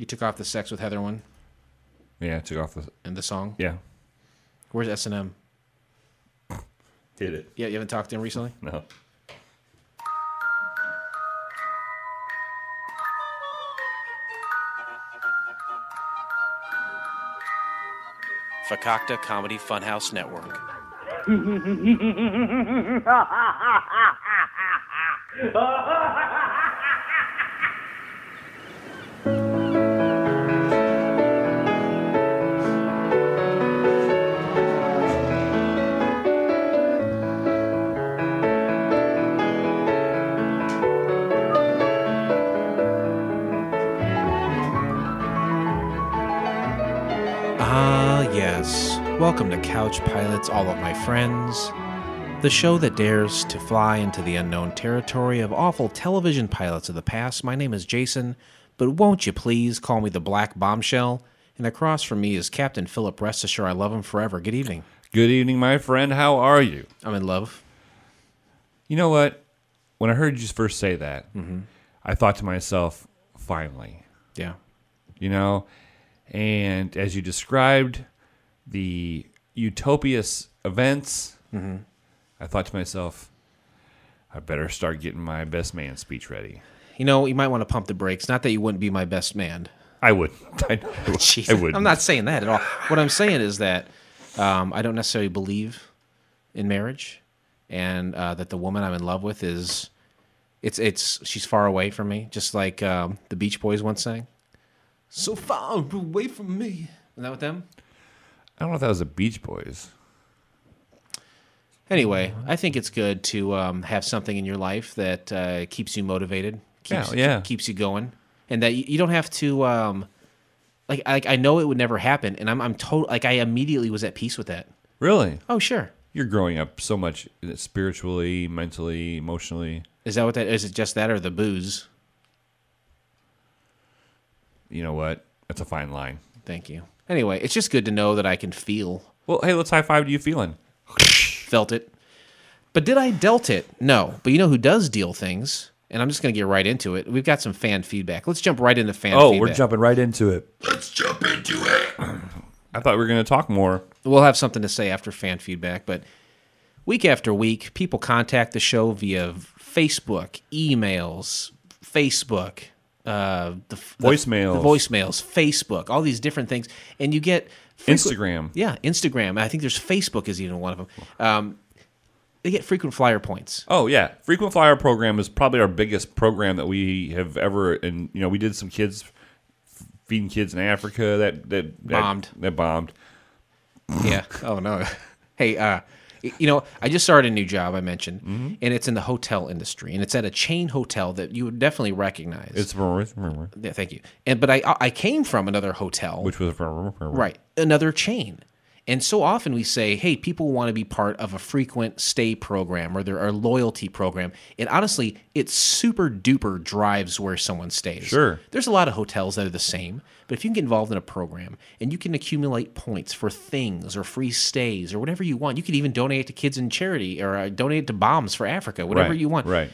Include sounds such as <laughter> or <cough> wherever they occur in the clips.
You took off the sex with Heather one Yeah, I took off the. and the song. Yeah. Where's S and M? Hit it. Yeah, you haven't talked to him recently. No. Fakakta Comedy Funhouse Network. <laughs> Welcome to Couch Pilots, all of my friends, the show that dares to fly into the unknown territory of awful television pilots of the past. My name is Jason, but won't you please call me the Black Bombshell? And across from me is Captain Philip. Rest assured, I love him forever. Good evening. Good evening, my friend. How are you? I'm in love. You know what? When I heard you first say that, mm-hmm. I thought to myself, finally. Yeah. You know, and as you described the Utopias events, mm-hmm. I thought to myself, I better start getting my best man speech ready. You know, you might want to pump the brakes. Not that you wouldn't be my best man. I would. <laughs> I, <laughs> I would. I'm not saying that at all. What I'm saying is that um, I don't necessarily believe in marriage, and uh, that the woman I'm in love with is it's it's she's far away from me, just like um, the Beach Boys once sang. So far away from me. Isn't that with them? I don't know if that was the Beach Boys. Anyway, I think it's good to um, have something in your life that uh, keeps you motivated, keeps, yeah, yeah. keeps you going, and that you don't have to. Um, like, like I know it would never happen, and I'm I'm total like I immediately was at peace with that. Really? Oh, sure. You're growing up so much uh, spiritually, mentally, emotionally. Is that what that is? It just that or the booze? You know what? That's a fine line. Thank you. Anyway, it's just good to know that I can feel. Well, hey, let's high five. Do you feeling? <laughs> Felt it. But did I dealt it? No. But you know who does deal things? And I'm just going to get right into it. We've got some fan feedback. Let's jump right into fan oh, feedback. we're jumping right into it. Let's jump into it. <clears throat> I thought we were going to talk more. We'll have something to say after fan feedback, but week after week, people contact the show via Facebook, emails, Facebook, uh, the voicemails, the voicemails, Facebook, all these different things, and you get Instagram. Yeah, Instagram. I think there's Facebook is even one of them. Um, they get frequent flyer points. Oh yeah, frequent flyer program is probably our biggest program that we have ever. And you know, we did some kids feeding kids in Africa that that bombed that, that bombed. Yeah. oh no. <laughs> hey, uh, you know, I just started a new job. I mentioned, mm-hmm. and it's in the hotel industry, and it's at a chain hotel that you would definitely recognize. It's remember. Yeah, thank you. And but I I came from another hotel, which was right another chain, and so often we say, hey, people want to be part of a frequent stay program or their a loyalty program. And honestly, it super duper drives where someone stays. Sure. There's a lot of hotels that are the same, but if you can get involved in a program and you can accumulate points for things or free stays or whatever you want, you could even donate to kids in charity or uh, donate to bombs for Africa, whatever right, you want. Right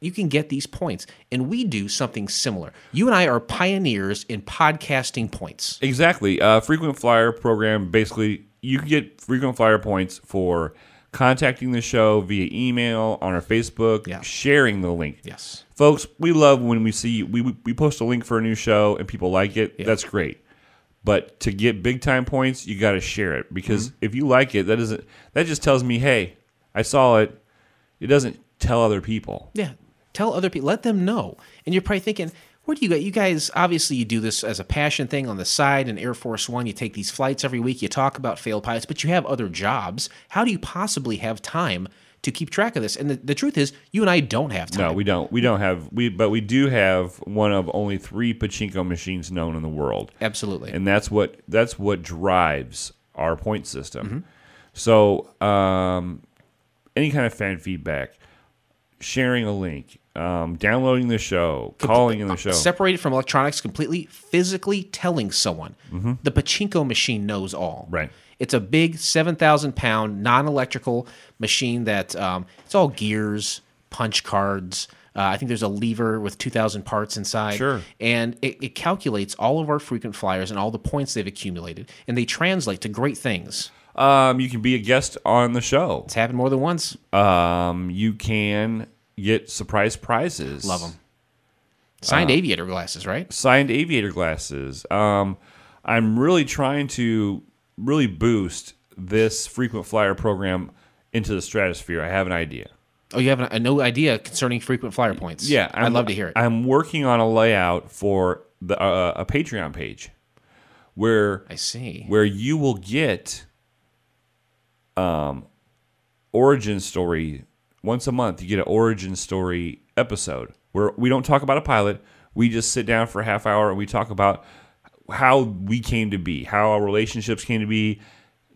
you can get these points. And we do something similar. You and I are pioneers in podcasting points. Exactly. Uh, frequent flyer program basically you can get frequent flyer points for contacting the show via email, on our Facebook, yeah. sharing the link. Yes. Folks, we love when we see we, we post a link for a new show and people like it. Yeah. That's great. But to get big time points, you got to share it because mm-hmm. if you like it, that does isn't that just tells me, "Hey, I saw it." It doesn't tell other people. Yeah. Tell other people, let them know. And you're probably thinking, what do you got? you guys obviously you do this as a passion thing on the side in air force one you take these flights every week you talk about failed pilots but you have other jobs how do you possibly have time to keep track of this and the, the truth is you and i don't have time no we don't we don't have we but we do have one of only three pachinko machines known in the world absolutely and that's what that's what drives our point system mm-hmm. so um, any kind of fan feedback sharing a link um, downloading the show, Com- calling in the uh, show. Separated from electronics completely, physically telling someone. Mm-hmm. The pachinko machine knows all. Right. It's a big 7,000 pound non electrical machine that um, it's all gears, punch cards. Uh, I think there's a lever with 2,000 parts inside. Sure. And it, it calculates all of our frequent flyers and all the points they've accumulated, and they translate to great things. Um, you can be a guest on the show. It's happened more than once. Um, you can get surprise prizes. Love them. Signed uh, aviator glasses, right? Signed aviator glasses. Um, I'm really trying to really boost this frequent flyer program into the stratosphere. I have an idea. Oh, you have an, a no idea concerning frequent flyer points? Yeah, i would love to hear it. I'm working on a layout for the, uh, a Patreon page where I see where you will get um, origin story once a month you get an origin story episode where we don't talk about a pilot. We just sit down for a half hour and we talk about how we came to be, how our relationships came to be,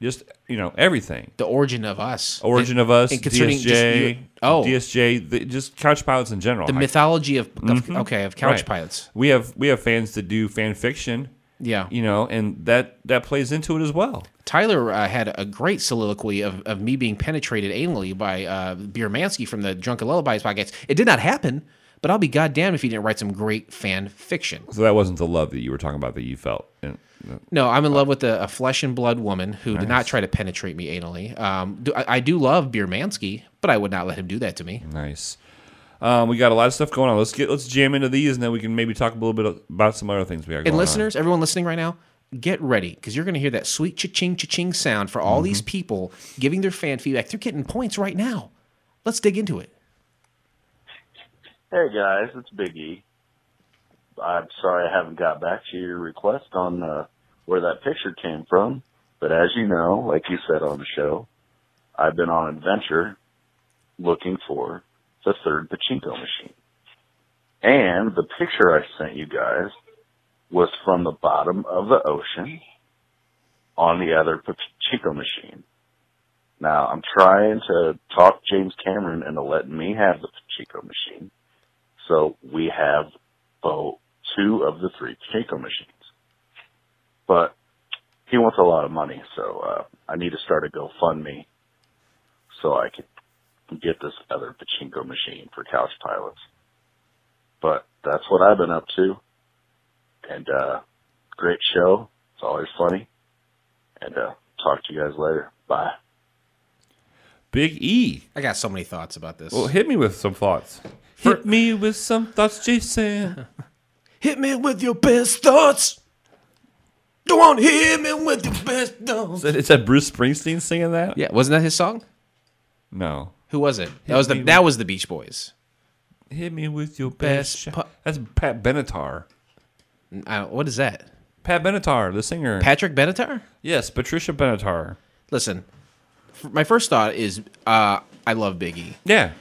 just you know everything. The origin of us. Origin and, of us. And concerning DSJ. oh, DSJ. The, just couch pilots in general. The mythology of, mm-hmm. okay of couch right. pilots. We have we have fans that do fan fiction yeah. You know, and that that plays into it as well. Tyler uh, had a great soliloquy of, of me being penetrated anally by uh, Biermansky from the Drunken Lullabies podcast. It did not happen, but I'll be goddamn if he didn't write some great fan fiction. So that wasn't the love that you were talking about that you felt. In, uh, no, I'm in love with a, a flesh and blood woman who nice. did not try to penetrate me anally. Um, do, I, I, do love Biermansky, but I would not let him do that to me. Nice. Um, we got a lot of stuff going on. Let's get let's jam into these, and then we can maybe talk a little bit about some other things we are. And listeners, on. everyone listening right now, get ready because you're going to hear that sweet cha-ching cha-ching sound for all mm-hmm. these people giving their fan feedback. They're getting points right now. Let's dig into it. Hey guys, it's Biggie. I'm sorry I haven't got back to your request on uh, where that picture came from, but as you know, like you said on the show, I've been on adventure looking for the third pachinko machine. And the picture I sent you guys was from the bottom of the ocean on the other pachinko machine. Now I'm trying to talk James Cameron into letting me have the pachinko machine. So we have both two of the three pachinko machines. But he wants a lot of money, so uh, I need to start a GoFundMe so I can get this other pachinko machine for couch pilots. But that's what I've been up to. And, uh, great show. It's always funny. And, uh, talk to you guys later. Bye. Big E. I got so many thoughts about this. Well, hit me with some thoughts. Hit me with some thoughts, Jason. <laughs> hit me with your best thoughts. Don't hit me with your best thoughts. Is that, is that Bruce Springsteen singing that? Yeah, wasn't that his song? No. Who was it? that was the with, that was the Beach Boys. Hit me with your best. best That's Pat Benatar. what is that? Pat Benatar, the singer. Patrick Benatar. Yes, Patricia Benatar. Listen, my first thought is uh, I love Biggie. Yeah,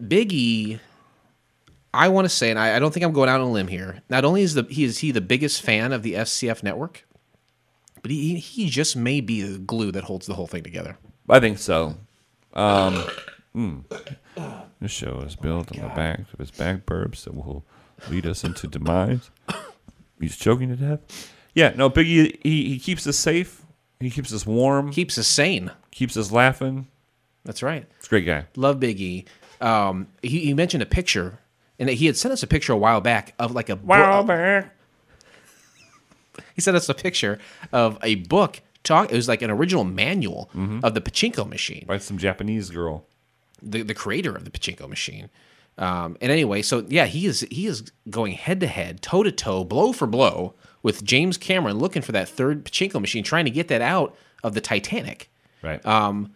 Biggie. I want to say, and I, I, don't think I'm going out on a limb here. Not only is the he is he the biggest fan of the FCF network, but he he just may be the glue that holds the whole thing together. I think so. Um, mm. This show is built oh on the back of his back burbs that will lead us into demise. He's choking to death. Yeah, no, Biggie. He, he keeps us safe. He keeps us warm. Keeps us sane. Keeps us laughing. That's right. It's a great guy. Love Biggie. Um, he, he mentioned a picture, and he had sent us a picture a while back of like a book. <laughs> He sent us a picture of a book talk. It was like an original manual mm-hmm. of the pachinko machine by some Japanese girl, the the creator of the pachinko machine. Um, and anyway, so yeah, he is he is going head to head, toe to toe, blow for blow with James Cameron, looking for that third pachinko machine, trying to get that out of the Titanic. Right. Um,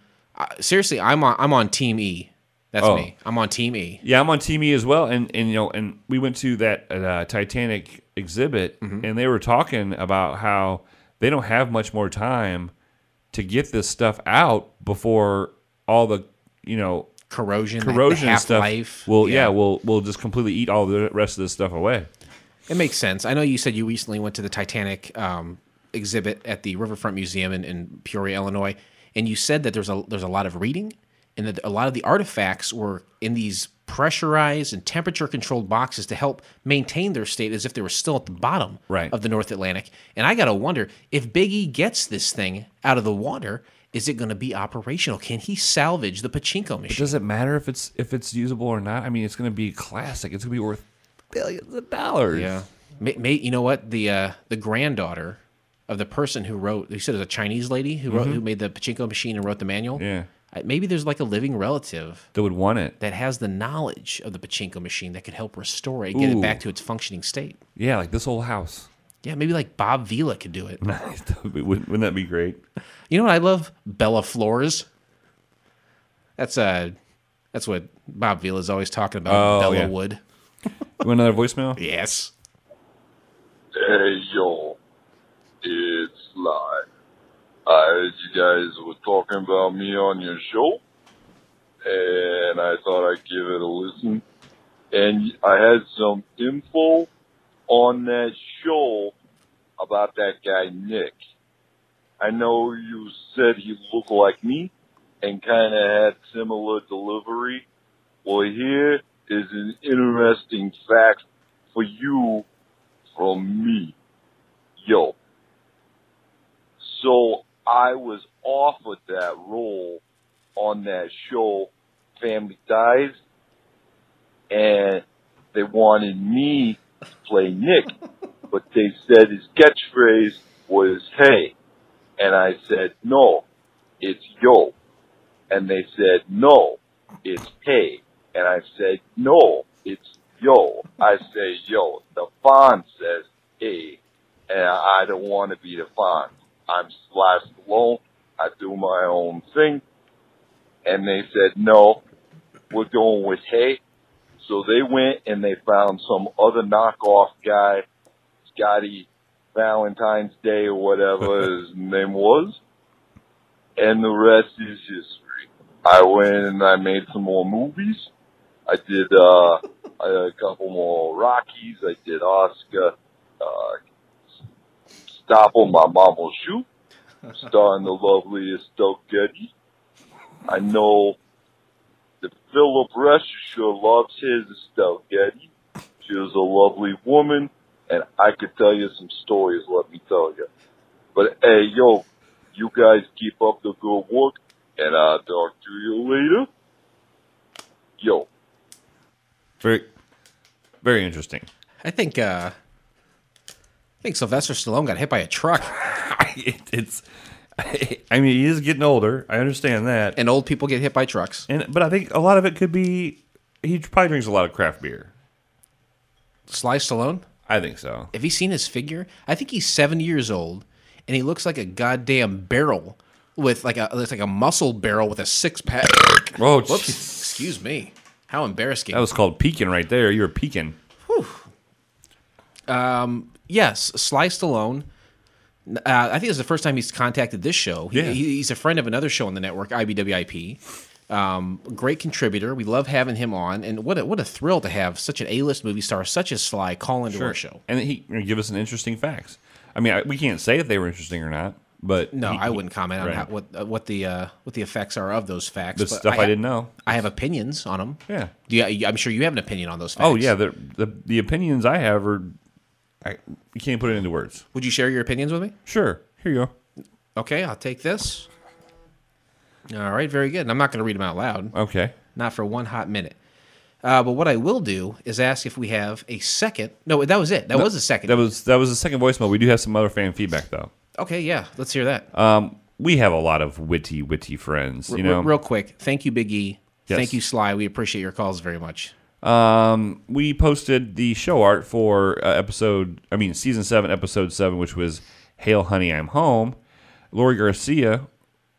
seriously, I'm on I'm on Team E. That's oh. me. I'm on Team E. Yeah, I'm on Team E as well. And and you know, and we went to that uh, Titanic exhibit, mm-hmm. and they were talking about how they don't have much more time to get this stuff out before all the you know corrosion corrosion like stuff life. will yeah. yeah will will just completely eat all the rest of this stuff away. It makes sense. I know you said you recently went to the Titanic um, exhibit at the Riverfront Museum in, in Peoria, Illinois, and you said that there's a there's a lot of reading and that a lot of the artifacts were in these pressurized and temperature controlled boxes to help maintain their state as if they were still at the bottom right. of the North Atlantic. And I got to wonder if Big E gets this thing out of the water, is it going to be operational? Can he salvage the pachinko machine? But does it matter if it's if it's usable or not? I mean, it's going to be classic. It's going to be worth billions of dollars. Yeah. you know what? The uh, the granddaughter of the person who wrote, who said it was a Chinese lady who wrote, mm-hmm. who made the pachinko machine and wrote the manual. Yeah maybe there's like a living relative that would want it that has the knowledge of the pachinko machine that could help restore it and get Ooh. it back to its functioning state. Yeah, like this whole house. Yeah, maybe like Bob Vila could do it. <laughs> wouldn't, wouldn't that be great? You know what I love? Bella Flores. That's uh that's what Bob Vila is always talking about. Oh, Bella yeah. Wood. <laughs> you want another voicemail? Yes. Hey yo, it's live. I uh, heard you guys were talking about me on your show, and I thought I'd give it a listen. And I had some info on that show about that guy, Nick. I know you said he looked like me and kind of had similar delivery. Well, here is an interesting fact for you from me. Yo. So I was offered that role on that show, Family Ties, and they wanted me to play Nick, <laughs> but they said his catchphrase was "Hey," and I said no, it's yo, and they said no, it's hey, and I said no, it's yo. I say yo. The font says hey, and I don't want to be the font. I'm Slash alone. I do my own thing. And they said, no, we're going with hay. So they went and they found some other knockoff guy, Scotty Valentine's Day or whatever <laughs> his name was. And the rest is history. I went and I made some more movies. I did, uh, <laughs> a couple more Rockies. I did Oscar, uh, Gestapo, my mom will shoot, starring the loveliest Doug Getty. I know that Philip Rush sure loves his Estelle Getty. She was a lovely woman, and I could tell you some stories, let me tell you. But hey, yo, you guys keep up the good work, and I'll talk to you later. Yo. Very, very interesting. I think, uh, think Sylvester Stallone got hit by a truck. <laughs> it, it's. <laughs> I mean, he is getting older. I understand that. And old people get hit by trucks. And but I think a lot of it could be he probably drinks a lot of craft beer. Sly Stallone? I think so. Have you seen his figure? I think he's 70 years old and he looks like a goddamn barrel with like a it's like a muscle barrel with a six pack. <coughs> oh, Whoops. excuse me. How embarrassing. That was called peeking right there. You were peeking. Um, yes, Sly Stallone. Uh, I think it's the first time he's contacted this show. He, yeah. he's a friend of another show on the network, IBWIP. Um, great contributor. We love having him on, and what a, what a thrill to have such an A-list movie star such as Sly call into sure. our show, and he give us an interesting facts. I mean, I, we can't say if they were interesting or not, but no, he, I wouldn't comment right. on how, what uh, what the uh, what the effects are of those facts. The stuff I, I, didn't know. I have opinions on them. Yeah, yeah. I'm sure you have an opinion on those. Oh, facts. Oh yeah, the the, the opinions I have are I, you can't put it into words. Would you share your opinions with me? Sure. Here you go. Okay, I'll take this. All right, very good. And I'm not going to read them out loud. Okay. Not for one hot minute. Uh, but what I will do is ask if we have a second. No, that was it. That No, was a second. That was that was the second voicemail. We do have some other fan feedback though. okay, yeah. Let's hear that. Um, we have a lot of witty, witty friends. You know, Real quick. Thank you, Biggie. Yes. Thank you, Sly. We appreciate your calls very much. Um, we posted the show art for uh, episode, I mean, season seven, episode seven, which was "Hail, Honey, I'm Home." Lori Garcia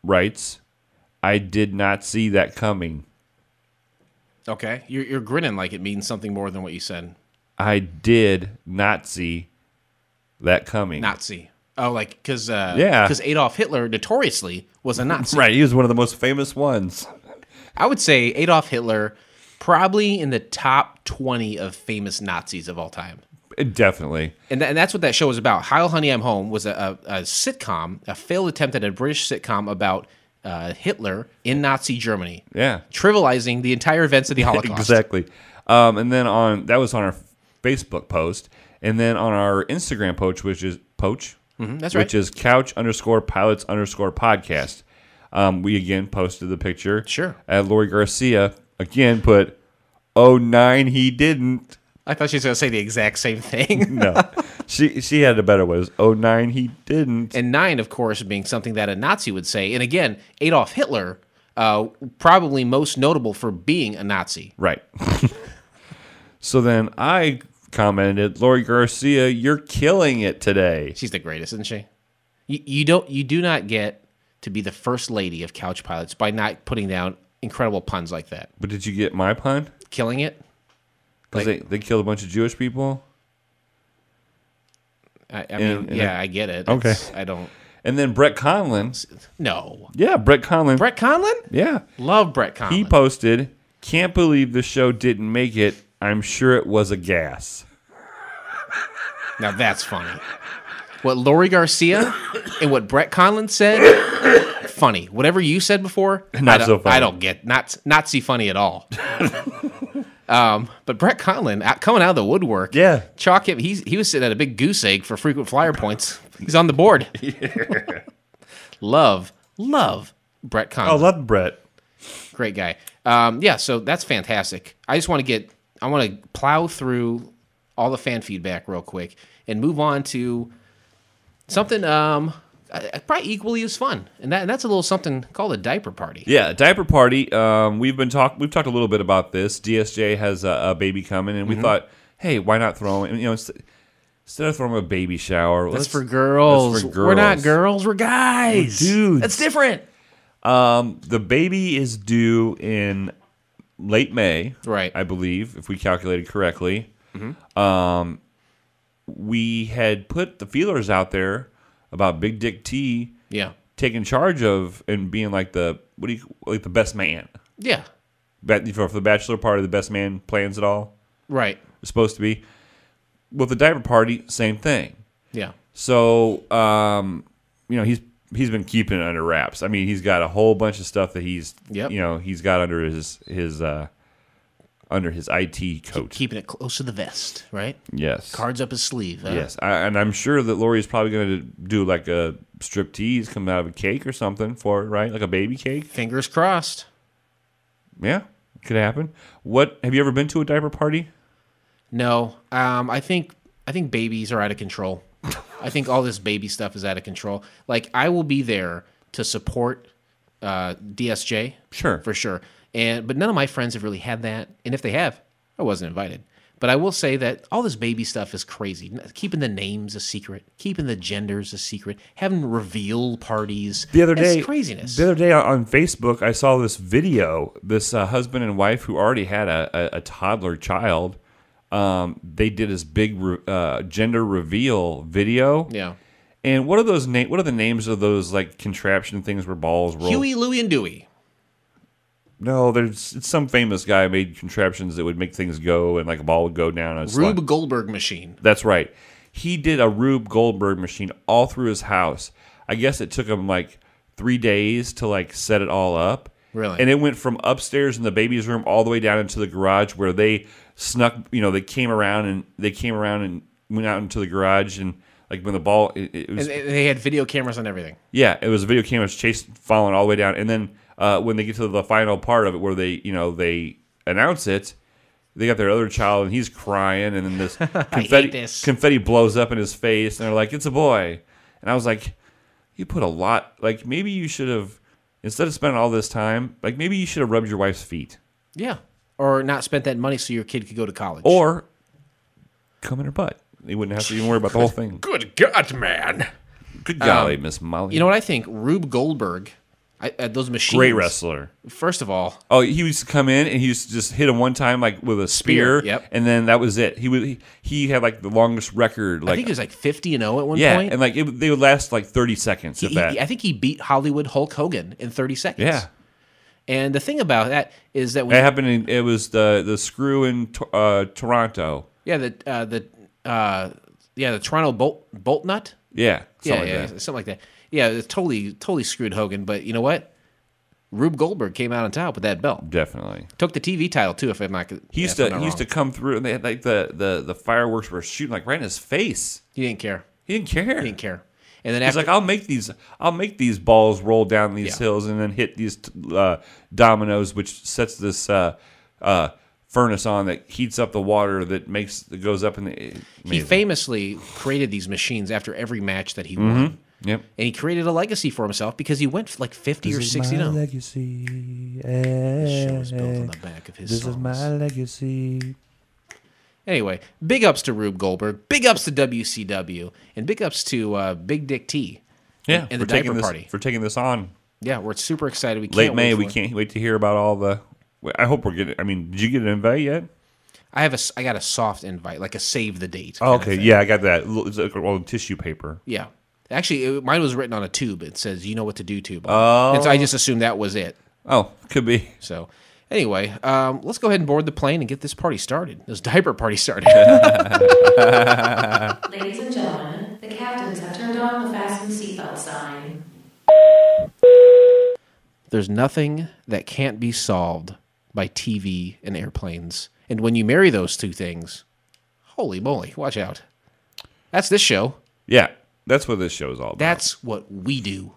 writes, "I did not see that coming." Okay, you're, you're grinning like it means something more than what you said. I did not see that coming. Nazi. Oh, like because uh, yeah, because Adolf Hitler notoriously was a Nazi. <laughs> right, he was one of the most famous ones. I would say Adolf Hitler probably in the top 20 of famous Nazis of all time. Definitely. And, th- and that's what that show was about. Heil Honey, I'm Home was a, a, a sitcom, a failed attempt at a British sitcom about uh, Hitler in Nazi Germany. Yeah. Trivializing the entire events of the <laughs> Holocaust. exactly. Um, and then on that was on our Facebook post. And then on our Instagram poach, which is poach, mm-hmm, that's right. which is couch underscore pilots underscore podcast. Um, we again posted the picture. Sure. At Lori Garcia again put, oh nine, he didn't. I thought she was going to say the exact same thing. <laughs> no, she she had a better way. It was, oh nine, he didn't. And nine, of course, being something that a Nazi would say. And again, Adolf Hitler, uh, probably most notable for being a Nazi. Right. <laughs> so then I commented, Lori Garcia, you're killing it today. She's the greatest, isn't she? You, you don't you do not get to be the first lady of couch pilots by not putting down incredible puns like that. But did you get my pun? Killing it. Because like, they, they killed a bunch of Jewish people. I, I mean, and yeah, it, I get it. Okay, I don't. And then Brett Conlon. No. Yeah, Brett Conlon. Brett Conlon. Yeah, love Brett Conlon. He posted, "Can't believe the show didn't make it. I'm sure it was a gas." Now that's funny. What Lori Garcia and what Brett Conlon said funny. Whatever you said before, <laughs> not I so funny. I don't get not see funny at all. <laughs> um, but Brett Conlon out, coming out of the woodwork, yeah, chalk him. He's he was sitting at a big goose egg for frequent flyer points. He's on the board. <laughs> love, love Brett Conlon. I oh, love Brett. Great guy. Um, yeah, so that's fantastic. I just want to get I want to plow through all the fan feedback real quick and move on to something um, probably equally as fun, and, that, that's a little something called a diaper party. Yeah, diaper party. Um, we've been talk we've talked a little bit about this. DSJ has a, a baby coming, and we mm-hmm. thought, hey, why not throw him? You know, instead of throwing a baby shower, that's let's, for girls. That's for girls. We're not girls. We're guys, dude. That's different. Um, the baby is due in late May, right? I believe, if we calculated correctly. Mm-hmm. Um, we had put the feelers out there about Big Dick T. Yeah. Taking charge of and being like the what do you like the best man? Yeah. for the bachelor party, the best man plans it all. Right. It's supposed to be. With the diaper party, same thing. Yeah. So, um, you know, he's he's been keeping it under wraps. I mean, he's got a whole bunch of stuff that he's yep. you know he's got under his his uh, under his IT coat. Keeping it close to the vest, right? Yes. Cards up his sleeve. Yes. I, and I'm sure that Lori is probably going to do like a striptease coming out of a cake or something for it, right? Like a baby cake. Fingers crossed. Yeah, could happen. What have you ever been to a diaper party? No. Um, I think I think babies are out of control. <laughs> I think all this baby stuff is out of control. Like I will be there to support uh, DSJ. Sure. For sure. And but none of my friends have really had that. And if they have, I wasn't invited. But I will say that all this baby stuff is crazy. Keeping the names a secret, keeping the genders a secret, having reveal parties. The other day, craziness. The other day on Facebook, I saw this video. This uh, husband and wife who already had a, a, a toddler child. Um, they did this big re- uh, gender reveal video. Yeah. And what are those name? What are the names of those like contraption things where balls roll? Huey, Louie, and Dewey. No, there's it's some famous guy made contraptions that would make things go and like a ball would go down. A Rube Goldberg machine. That's right. He did a Rube Goldberg machine all through his house. I guess it took him like three days to like set it all up. Really? And it went from upstairs in the baby's room all the way down into the garage where they snuck, you know, they came around and they came around and went out into the garage and like when the ball it, it was, and they had video cameras on everything. Yeah, it was video cameras chasing following all the way down and then uh, when they get to the final part of it where they you know they announce it they got their other child and he's crying and then this <laughs> confetti this. confetti blows up in his face and they're like it's a boy and i was like you put a lot like maybe you should have instead of spending all this time like maybe you should have rubbed your wife's feet yeah or not spent that money so your kid could go to college or come in her butt they wouldn't have to even worry about the whole <laughs> thing good god man good golly um, miss molly you know what i think rube goldberg I, uh, those machines. Great wrestler. First of all, oh, he used to come in and he used to just hit him one time like with a spear. Spear, yep. And then that was it. He would he, he had like the longest record. Like I think it was like fifty and zero oh at one yeah, point. and like it, they would last like thirty seconds. I think he beat Hollywood Hulk Hogan in thirty seconds. Yeah. And the thing about that is that when happened, in, it was the the screw in uh, Toronto. Yeah, the uh, the uh, yeah the Toronto bolt bolt nut. Yeah, yeah, like yeah, that. something like that yeah, it totally totally screwed Hogan. But you know what? Rube Goldberg came out on top with that belt. Definitely took the TV title too. If I'm not, he used to he used to come through and they had like the, the the fireworks were shooting like right in his face. He didn't care. He didn't care. He didn't care. And then he's after, like, I'll make these I'll make these balls roll down these yeah. hills and then hit these uh, dominoes, which sets this uh, uh, furnace on that heats up the water that makes that goes up in the. Eh, amazing. He famously created these machines after every match that he mm-hmm. won Yep. And he created a legacy for himself because he went like 50 this or 60 my down. legacy. This show is built on the eh. back of his This songs. is my legacy. Anyway, big ups to Rube Goldberg, big ups to WCW, and big ups to uh, Big Dick T. Yeah, and, and the this, party for taking this on. Yeah, we're super excited. We late May, we it. can't wait to hear about all the. I hope we're getting. I mean, did you get an invite yet? I have a. I got a soft invite, like a save the date. Oh, okay, yeah, I got that. It's like, well, tissue paper. Yeah, Actually, it, mine was written on a tube. It says, "You know what to do, tube." Oh, and so I just oh. assumed that was it. Oh, could be. So, anyway, um, let's go ahead and board the plane and get this party started. This diaper party started. <laughs> Ladies and gentlemen, the captains have turned on the fasten seatbelt sign. There's nothing that can't be solved by TV and airplanes, and when you marry those two things, holy moly, watch out. That's this show. Yeah. That's what this show's all about. That's what we do.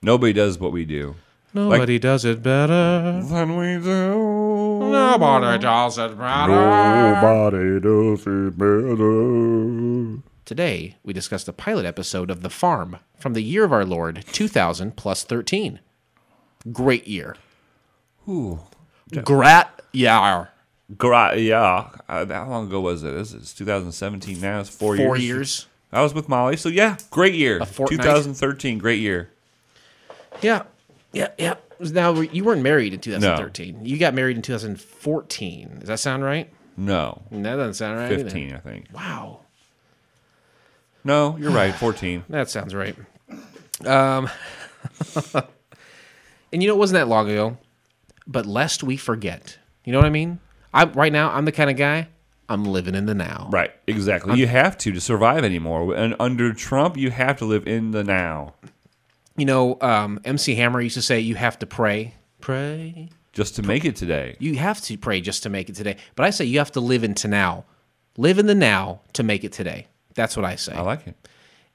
Nobody does what we do. Nobody does it better. than we do. Nobody does it better. Nobody does it better. Today, we discuss the pilot episode of The Farm from the year of our Lord, 2000 plus 13. Great year. Ooh. Grat yar. Grat, yeah. Uh, how long ago was it? This is 2017 now. It's four, four years. Four years. I was with Molly. So yeah, great year. 2013, great year. Yeah, yeah, yeah. Now you weren't married in 2013. No. You got married in 2014. Does that sound right? No, that doesn't sound right. 15, either. I think. Wow. No, you're right. 14. <sighs> that sounds right. Um, <laughs> and you know it wasn't that long ago, but lest we forget, you know what I mean. i right now. I'm the kind of guy I'm living in the now. Right, exactly. I'm, you have to to survive anymore. And under Trump, you have to live in the now. You know, um, MC Hammer used to say you have to pray, pray just to make it today. You have to pray just to make it today. But I say you have to live into now. Live in the now to make it today. That's what I say. I like it.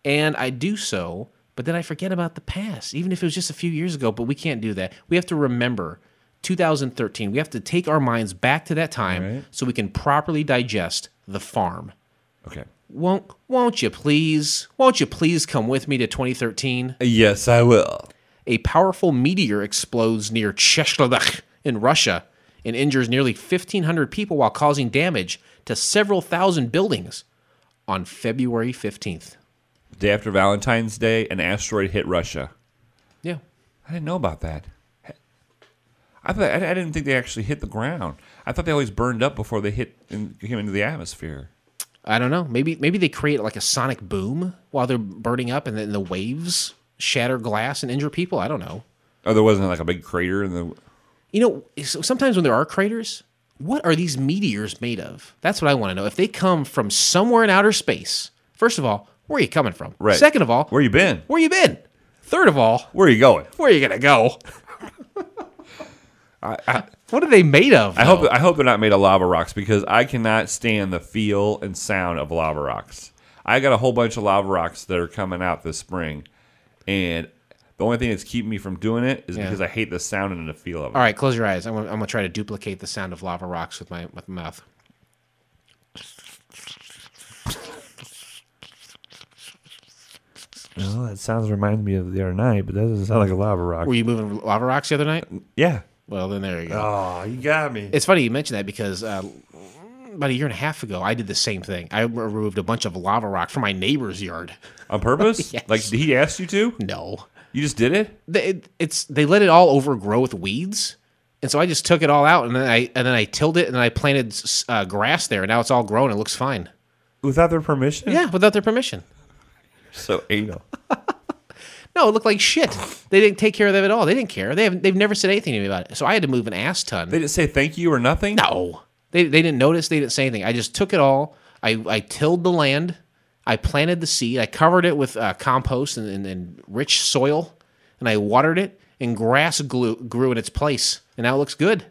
And I do so, but then I forget about the past, even if it was just a few years ago, but we can't do that. We have to remember 2013. We have to take our minds back to that time right. so we can properly digest the farm. Okay. Won't won't you please? Won't you please come with me to 2013? Yes, I will. A powerful meteor explodes near Cheshlavach in Russia and injures nearly 1500 people while causing damage to several thousand buildings on February 15th. The day after Valentine's Day, an asteroid hit Russia. Yeah. I didn't know about that. I thought I, I didn't think they actually hit the ground. I thought they always burned up before they hit in, came into the atmosphere. I don't know. Maybe maybe they create like a sonic boom while they're burning up, and then the waves shatter glass and injure people. I don't know. Oh, there wasn't like a big crater in the. You know, sometimes when there are craters, what are these meteors made of? That's what I want to know. If they come from somewhere in outer space, first of all, where are you coming from? Right. Second of all, where you been? Where you been? Third of all, where are you going? Where are you gonna go? I, what are they made of? I hope I hope they're not made of lava rocks because I cannot stand the feel and sound of lava rocks. I got a whole bunch of lava rocks that are coming out this spring, and the only thing that's keeping me from doing it is yeah. because I hate the sound and the feel of it. All right, close your eyes. I'm gonna, I'm gonna try to duplicate the sound of lava rocks with my with my mouth. Well, that sounds reminds me of the other night, but that doesn't sound like a lava rock. Were you moving lava rocks the other night? Yeah. Well, then there you go. Oh, you got me. It's funny you mentioned that because uh, about a year and a half ago, I did the same thing. I removed a bunch of lava rock from my neighbor's yard on purpose. <laughs> yes. Like he asked you to? No, you just did it. They, it, It's they let it all overgrow with weeds, and so I just took it all out, and then I and then I tilled it, and then I planted uh, grass there, and now it's all grown. It looks fine. Without their permission? Yeah, without their permission. So anal. <laughs> No, it looked like shit. They didn't take care of them at all. They didn't care. They have they've never said anything to me about it. So I had to move an ass ton. They didn't say thank you or nothing. No, they they didn't notice. They didn't say anything. I just took it all. I I tilled the land. I planted the seed. I covered it with uh, compost and, and, and rich soil, and I watered it. And grass grew, grew in its place, and now it looks good.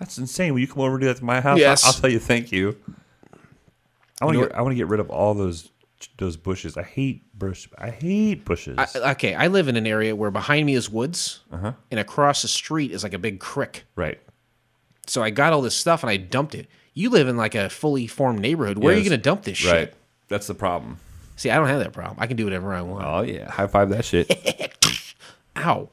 That's insane. Will you come over and do that to my house? Yes. I'll, I'll tell you thank you. I want to I want to get rid of all those those bushes. I hate bush. I hate bushes. I, okay, I live in an area where behind me is woods, uh-huh. and across the street is like a big creek. Right. So I got all this stuff and I dumped it. You live in like a fully formed neighborhood. Where yes. are you going to dump this shit? Right. That's the problem. See, I don't have that problem. I can do whatever I want. Oh yeah, high five that shit. <laughs> Ow.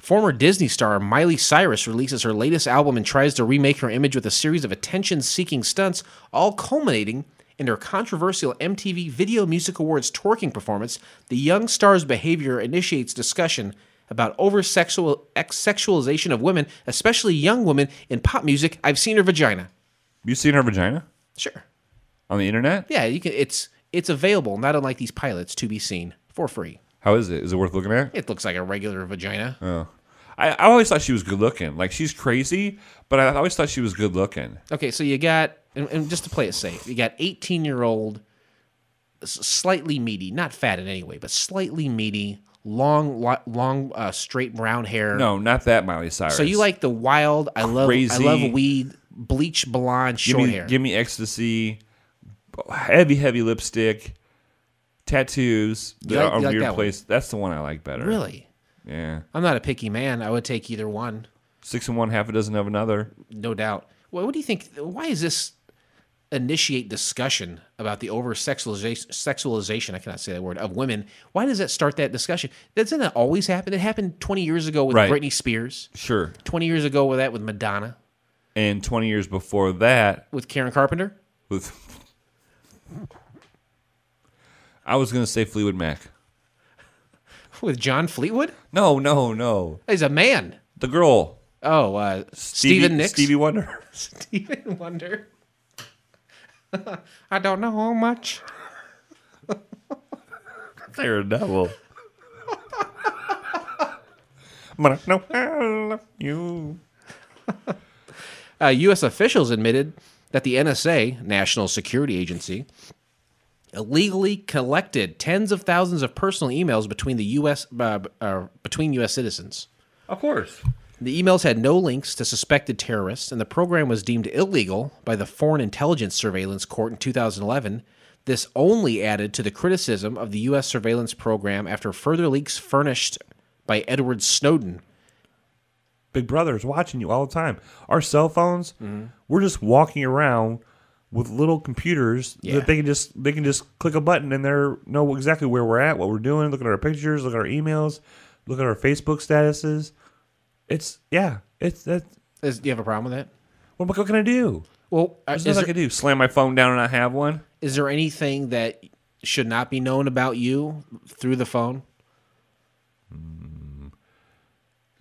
Former Disney star Miley Cyrus releases her latest album and tries to remake her image with a series of attention seeking stunts, all culminating in her controversial MTV Video Music Awards twerking performance, the young star's behavior initiates discussion about over sexualization of women, especially young women in pop music. I've seen her vagina. You've seen her vagina? Sure. On the internet? Yeah, you can. It's it's available, not unlike these pilots, to be seen for free. How is it? Is it worth looking at? It looks like a regular vagina. Oh. I, I always thought she was good looking. Like she's crazy, but I always thought she was good looking. Okay, so you got, and, and just to play it safe, you got 18 year old, slightly meaty, not fat in any way, but slightly meaty, long, long, uh, straight brown hair. No, not that Miley Cyrus. So you like the wild? I love. Crazy. I love weed, bleach blonde, short give me, hair. Give me ecstasy, heavy, heavy lipstick, tattoos. You like, you like weird that place. One? That's the one I like better. Really? Yeah. I'm not a picky man. I would take either one. Six and one, half a dozen of another. No doubt. Well, what do you think? Why is this initiate discussion about the over sexualization? I cannot say that word of women. Why does that start that discussion? Doesn't that always happen? It happened 20 years ago with right. Britney Spears. Sure. 20 years ago with that with Madonna. And 20 years before that with Karen Carpenter. With <laughs> I was going to say Fleetwood Mac with John Fleetwood? No, no, no. He's a man. The girl. Oh, uh, Stevie, Stephen Nicks. Stevie Wonder. <laughs> <laughs> Stephen Wonder. <laughs> I don't know how much. Daredevil. but I know I love you. Uh, U.S. officials admitted that the NSA, National Security Agency, illegally collected tens of thousands of personal emails between the U.S. Uh, uh, between U.S. citizens. Of course. The emails had no links to suspected terrorists, and the program was deemed illegal by the Foreign Intelligence Surveillance Court in 2011. This only added to the criticism of the U.S. surveillance program after further leaks furnished by Edward Snowden. Big Brother is watching you all the time. Our cell phones, mm-hmm. we're just walking around with little computers yeah. that they can just they can just click a button and they're know exactly where we're at, what we're doing, look at our pictures, look at our emails, look at our Facebook statuses. It's yeah, it's that. Is, do you have a problem with that? What, what can I do? Well, uh, there's nothing there, I can do. Slam my phone down and not have one. Is there anything that should not be known about you through the phone?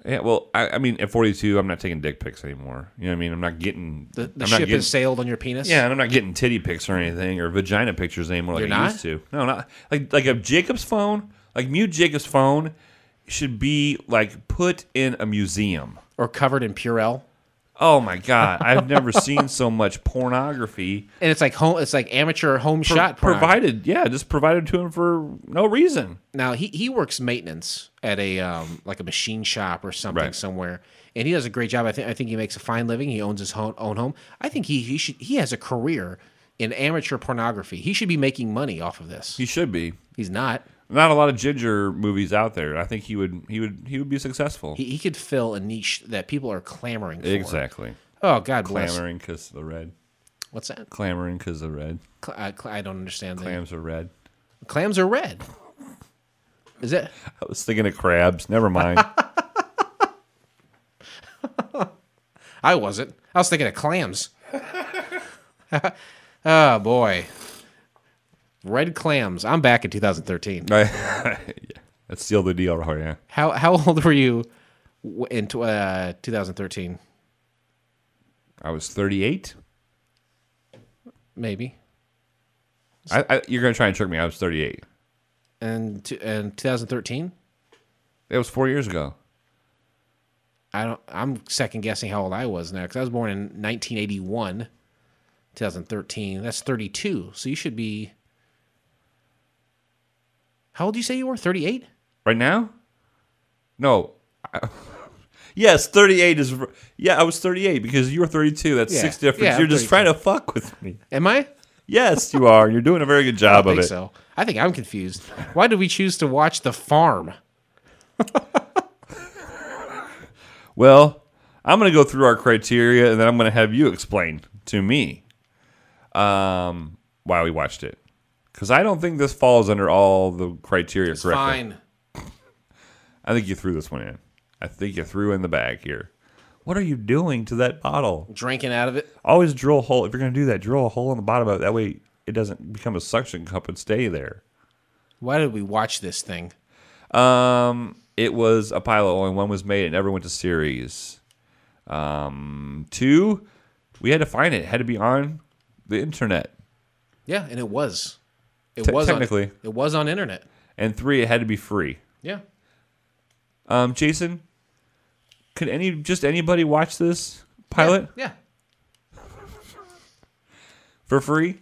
Yeah, well, I, I, mean, at 42, I'm not taking dick pics anymore. You know what I mean? I'm not getting the, the ship getting, has sailed on your penis. Yeah, and I'm not getting titty pics or anything or vagina pictures anymore You're like not? I used to. No, not like like a Jacob's phone, like mute Jacob's phone, should be like put in a museum or covered in Purell. Oh my god, I've never <laughs> seen so much pornography. And it's like home, it's like amateur home Pro- shot provided. Yeah, just provided to him for no reason. Now he he works maintenance at a um, like a machine shop or something right. somewhere, and he does a great job. I think I think he makes a fine living. He owns his own, own home. I think he he should he has a career in amateur pornography. He should be making money off of this. He should be. He's not not a lot of ginger movies out there. I think he would he would he would be successful. He, he could fill a niche that people are clamoring for. Exactly. Oh God, clamoring because the red. What's that? Clamoring because the red. Cl- I, uh, cl- I, don't understand. Clams the... are red. Clams are red. Is it? I was thinking of crabs. Never mind. <laughs> I wasn't. I was thinking of clams. oh <laughs> boy. Red clams. I'm back in 2013. <laughs> yeah. That's still the deal, right? Yeah. How how old were you in 2013? Uh, I was 38. Maybe. I, I, you're gonna try and trick me. I was 38. And to, and 2013. That was four years ago. I don't. I'm second guessing how old I was now because I was born in 1981, 2013. That's 32. So you should be how old do you say you were? 38? Right now? No. <laughs> yes, 38 is. Yeah, I was 38 because you were 32. That's Yeah. six difference. Yeah, You're just trying to fuck with me. Am I? Yes, you are. You're doing a very good job I of think it. so. I think I'm confused. Why did we choose to watch The Farm? <laughs> Well, I'm going to go through our criteria and then I'm going to have you explain to me um, why we watched it because I don't think this falls under all the criteria it's correctly. Fine. <laughs> I think you threw this one in. I think you threw in the bag here. What are you doing to that bottle? Drinking out of it. Always drill a hole. If you're going to do that, drill a hole in the bottom of it. That way it doesn't become a suction cup and stay there. Why did we watch this thing? Um, it was a pilot. Only one was made. It never went to series. Um, two, we had to find it. it had to be on the internet. Yeah, and it was. It was technically. On, it was on internet. And three, it had to be free. Yeah. Um, Jason, could any just anybody watch this pilot? Yeah. yeah. <laughs> For free?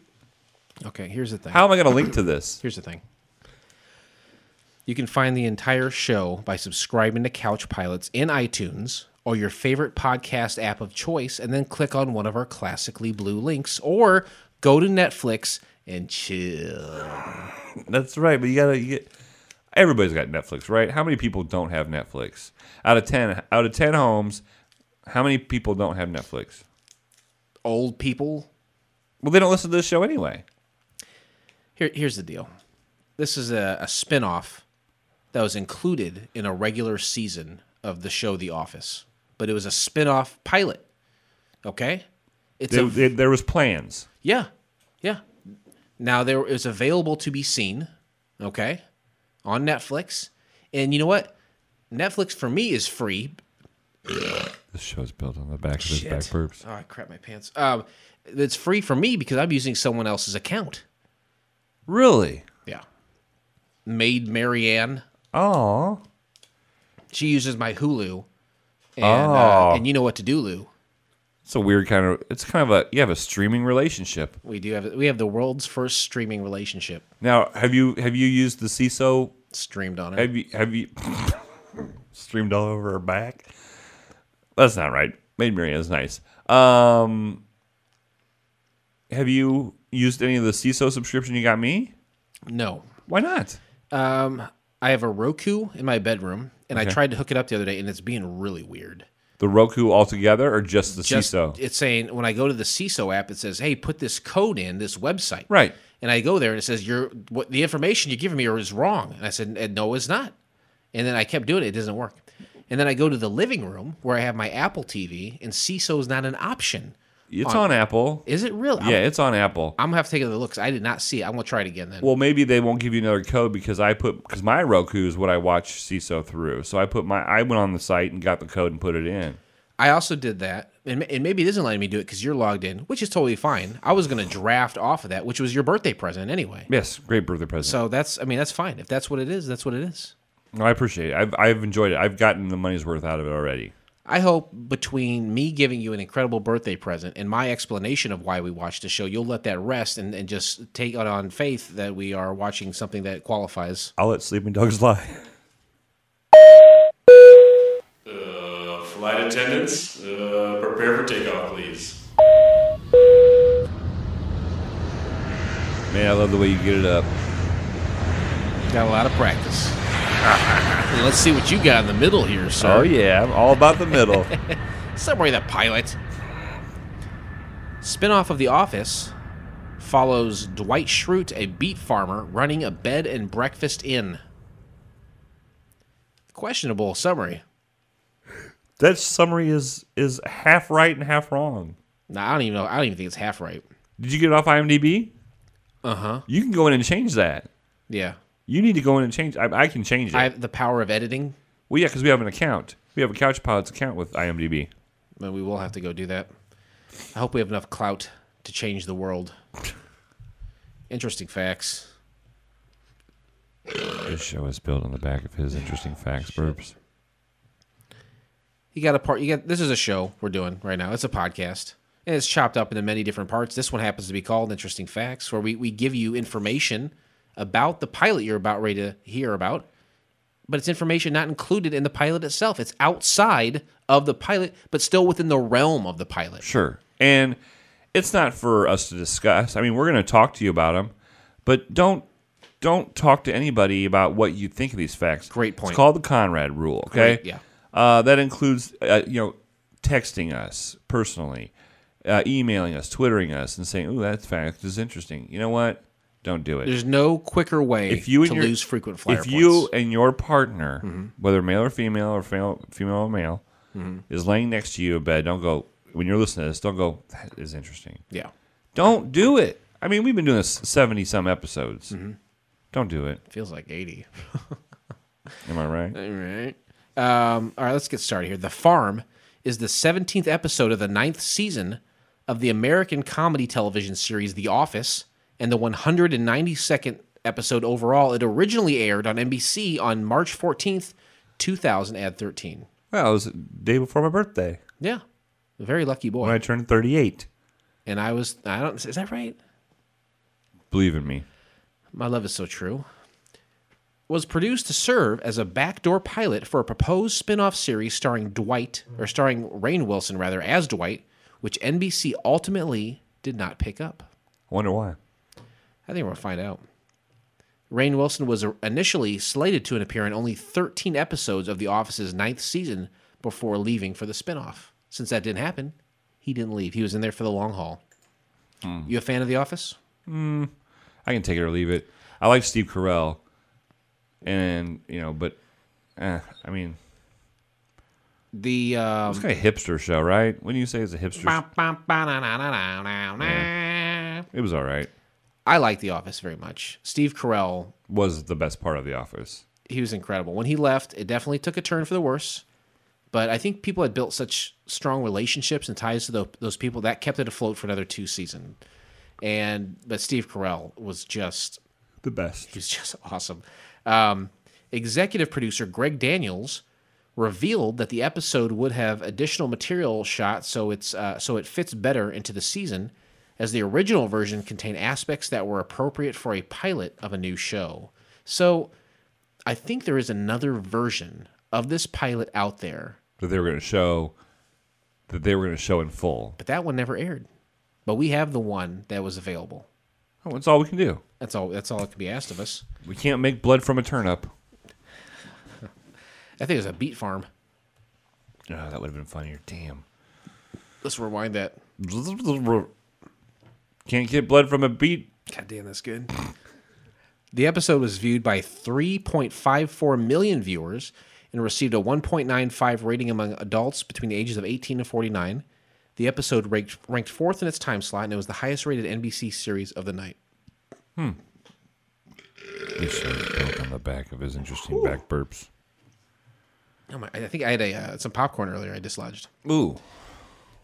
Okay, here's the thing. How am I going to link to this? Here's the thing. You can find the entire show by subscribing to Couch Pilots in iTunes or your favorite podcast app of choice, and then click on one of our classically blue links, or go to Netflix and chill. That's right, but you gotta. You get, everybody's got Netflix, right? How many people don't have Netflix? Out of ten, out of ten homes, how many people don't have Netflix? Old people. Well, they don't listen to this show anyway. Here, here's the deal. This is a, a spinoff that was included in a regular season of the show The Office, but it was a spinoff pilot. Okay, it's a, there was plans. Yeah, yeah. Now there is available to be seen, okay, on Netflix. And you know what? Netflix for me is free. this show's built on the back of his back burps. Oh, I crap my pants. Um, it's free for me because I'm using someone else's account. Really? Yeah. Maid Marianne. Oh. She uses my Hulu. And, uh, Oh. and you know what to do, Lou. It's a weird kind of. It's kind of a you have a streaming relationship. We do have we have the world's first streaming relationship Now, have you have you used the CISO? streamed on it. Have you have you <laughs> streamed all over her back? That's not right. Maid Marian is nice. Um, have you used any of the CISO subscription you got me? no, Why not? um, I have a Roku in my bedroom, and I tried to hook it up the other day, and it's being really weird the Roku altogether or just the just, CISO? It's saying when I go to the CISO app, it says, "Hey, put this code in this website." Right. And I go there and it says, "Your what the information you're giving me is wrong." And I said, eh, "No, it's not." And then I kept doing it; it doesn't work. And then I go to the living room where I have my Apple TV, and CISO is not an option. It's on, on Apple. Is it really? Yeah, I'm, it's on Apple. I'm gonna have to take a look. I did not see it. I'm gonna try it again then. Well, maybe they won't give you another code because I put because my Roku is what I watch CISO through. So I put my I went on the site and got the code and put it in. I also did that, and, and maybe it isn't letting me do it because you're logged in, which is totally fine. I was going to draft off of that, which was your birthday present anyway. Yes, great birthday present. So that's, I mean, that's fine. If that's what it is, that's what it is. No, I appreciate it. I've, I've enjoyed it. I've gotten the money's worth out of it already. I hope between me giving you an incredible birthday present and my explanation of why we watched the show, you'll let that rest and, and just take it on faith that we are watching something that qualifies. I'll let sleeping dogs <laughs> lie. Uh, flight attendants, uh, prepare for takeoff, please. Man, I love the way you get it up. Got a lot of practice. Let's see what you got in the middle here, sir. Oh, yeah. I'm all about the middle. <laughs> Subway the Pilot. Spinoff of The Office follows Dwight Schrute, a beet farmer, running a bed and breakfast inn. Questionable summary. That summary is is half right and half wrong. No, nah, I don't even know. I don't even think it's half right. Did you get it off IMDb? Uh huh. You can go in and change that. Yeah. You need to go in and change. I, I can change it. I have the power of editing. Well, yeah, because we have an account. We have a CouchPods account with IMDb. And we will have to go do that. I hope we have enough clout to change the world. <laughs> Interesting facts. This show is built on the back of his interesting facts, burps. You got a part. You got this is a show we're doing right now. It's a podcast, and it's chopped up into many different parts. This one happens to be called "Interesting Facts," where we we give you information about the pilot you're about ready to hear about, but it's information not included in the pilot itself. It's outside of the pilot, but still within the realm of the pilot. Sure. And it's not for us to discuss. I mean, we're going to talk to you about them, but don't don't talk to anybody about what you think of these facts. Great point. It's called the Conrad Rule. Okay. Great, yeah. Uh, that includes uh, you know texting us personally, uh, emailing us, twittering us, and saying, "Ooh, that fact is interesting." You know what? Don't do it. There's no quicker way if you to your, lose frequent flyer If points. you and your partner, mm-hmm. whether male or female or female, female or male, mm-hmm. is laying next to you in bed, don't go, when you're listening to this, don't go, that is interesting. Yeah. Don't do it. I mean, we've been doing this 70 some episodes. Mm-hmm. Don't do it. Feels like 80. Am I right? All <laughs> right. Um, all right, let's get started here. The Farm is the 17th episode of the ninth season of the American comedy television series The Office and the 192nd episode overall. It originally aired on NBC on March 14th, 2013. Well, it was the day before my birthday. Yeah. A very lucky boy. When I turned 38. And I was, I don't, is that right? Believe in me. My love is so true. Was produced to serve as a backdoor pilot for a proposed spin off series starring Dwight, or starring Rain Wilson, rather, as Dwight, which NBC ultimately did not pick up. I wonder why. I think we'll find out. Rain Wilson was initially slated to appear in only 13 episodes of The Office's ninth season before leaving for the spinoff. Since that didn't happen, he didn't leave. He was in there for the long haul. Mm. You a fan of The Office? Mm, I can take it or leave it. I like Steve Carell, and you know, but eh, I mean, the um, it's kind of hipster show, right? When you say it's a hipster, it was all right. I like The Office very much. Steve Carell was the best part of The Office. He was incredible. When he left, it definitely took a turn for the worse. But I think people had built such strong relationships and ties to the, those people that kept it afloat for another two season. And but Steve Carell was just the best. He was just <laughs> awesome. Um, executive producer Greg Daniels revealed that the episode would have additional material shot, so it's uh, so it fits better into the season as the original version contained aspects that were appropriate for a pilot of a new show. So I think there is another version of this pilot out there that they were going to show that they were going to show in full. But that one never aired. But we have the one that was available. Oh, that's all we can do. That's all that's all that can be asked of us. We can't make blood from a turnip. I think it was a beet farm. Oh, that would have been funnier. Damn. Let's rewind that. <laughs> Can't get blood from a beet. God damn, that's good. The episode was viewed by 3.54 million viewers and received a 1.95 rating among adults between the ages of 18 and 49. The episode ranked, ranked fourth in its time slot, and it was the highest rated NBC series of the night. Hmm. He on the back of his interesting Ooh. back burps. Oh my, I think I had a, uh, some popcorn earlier I dislodged. Ooh.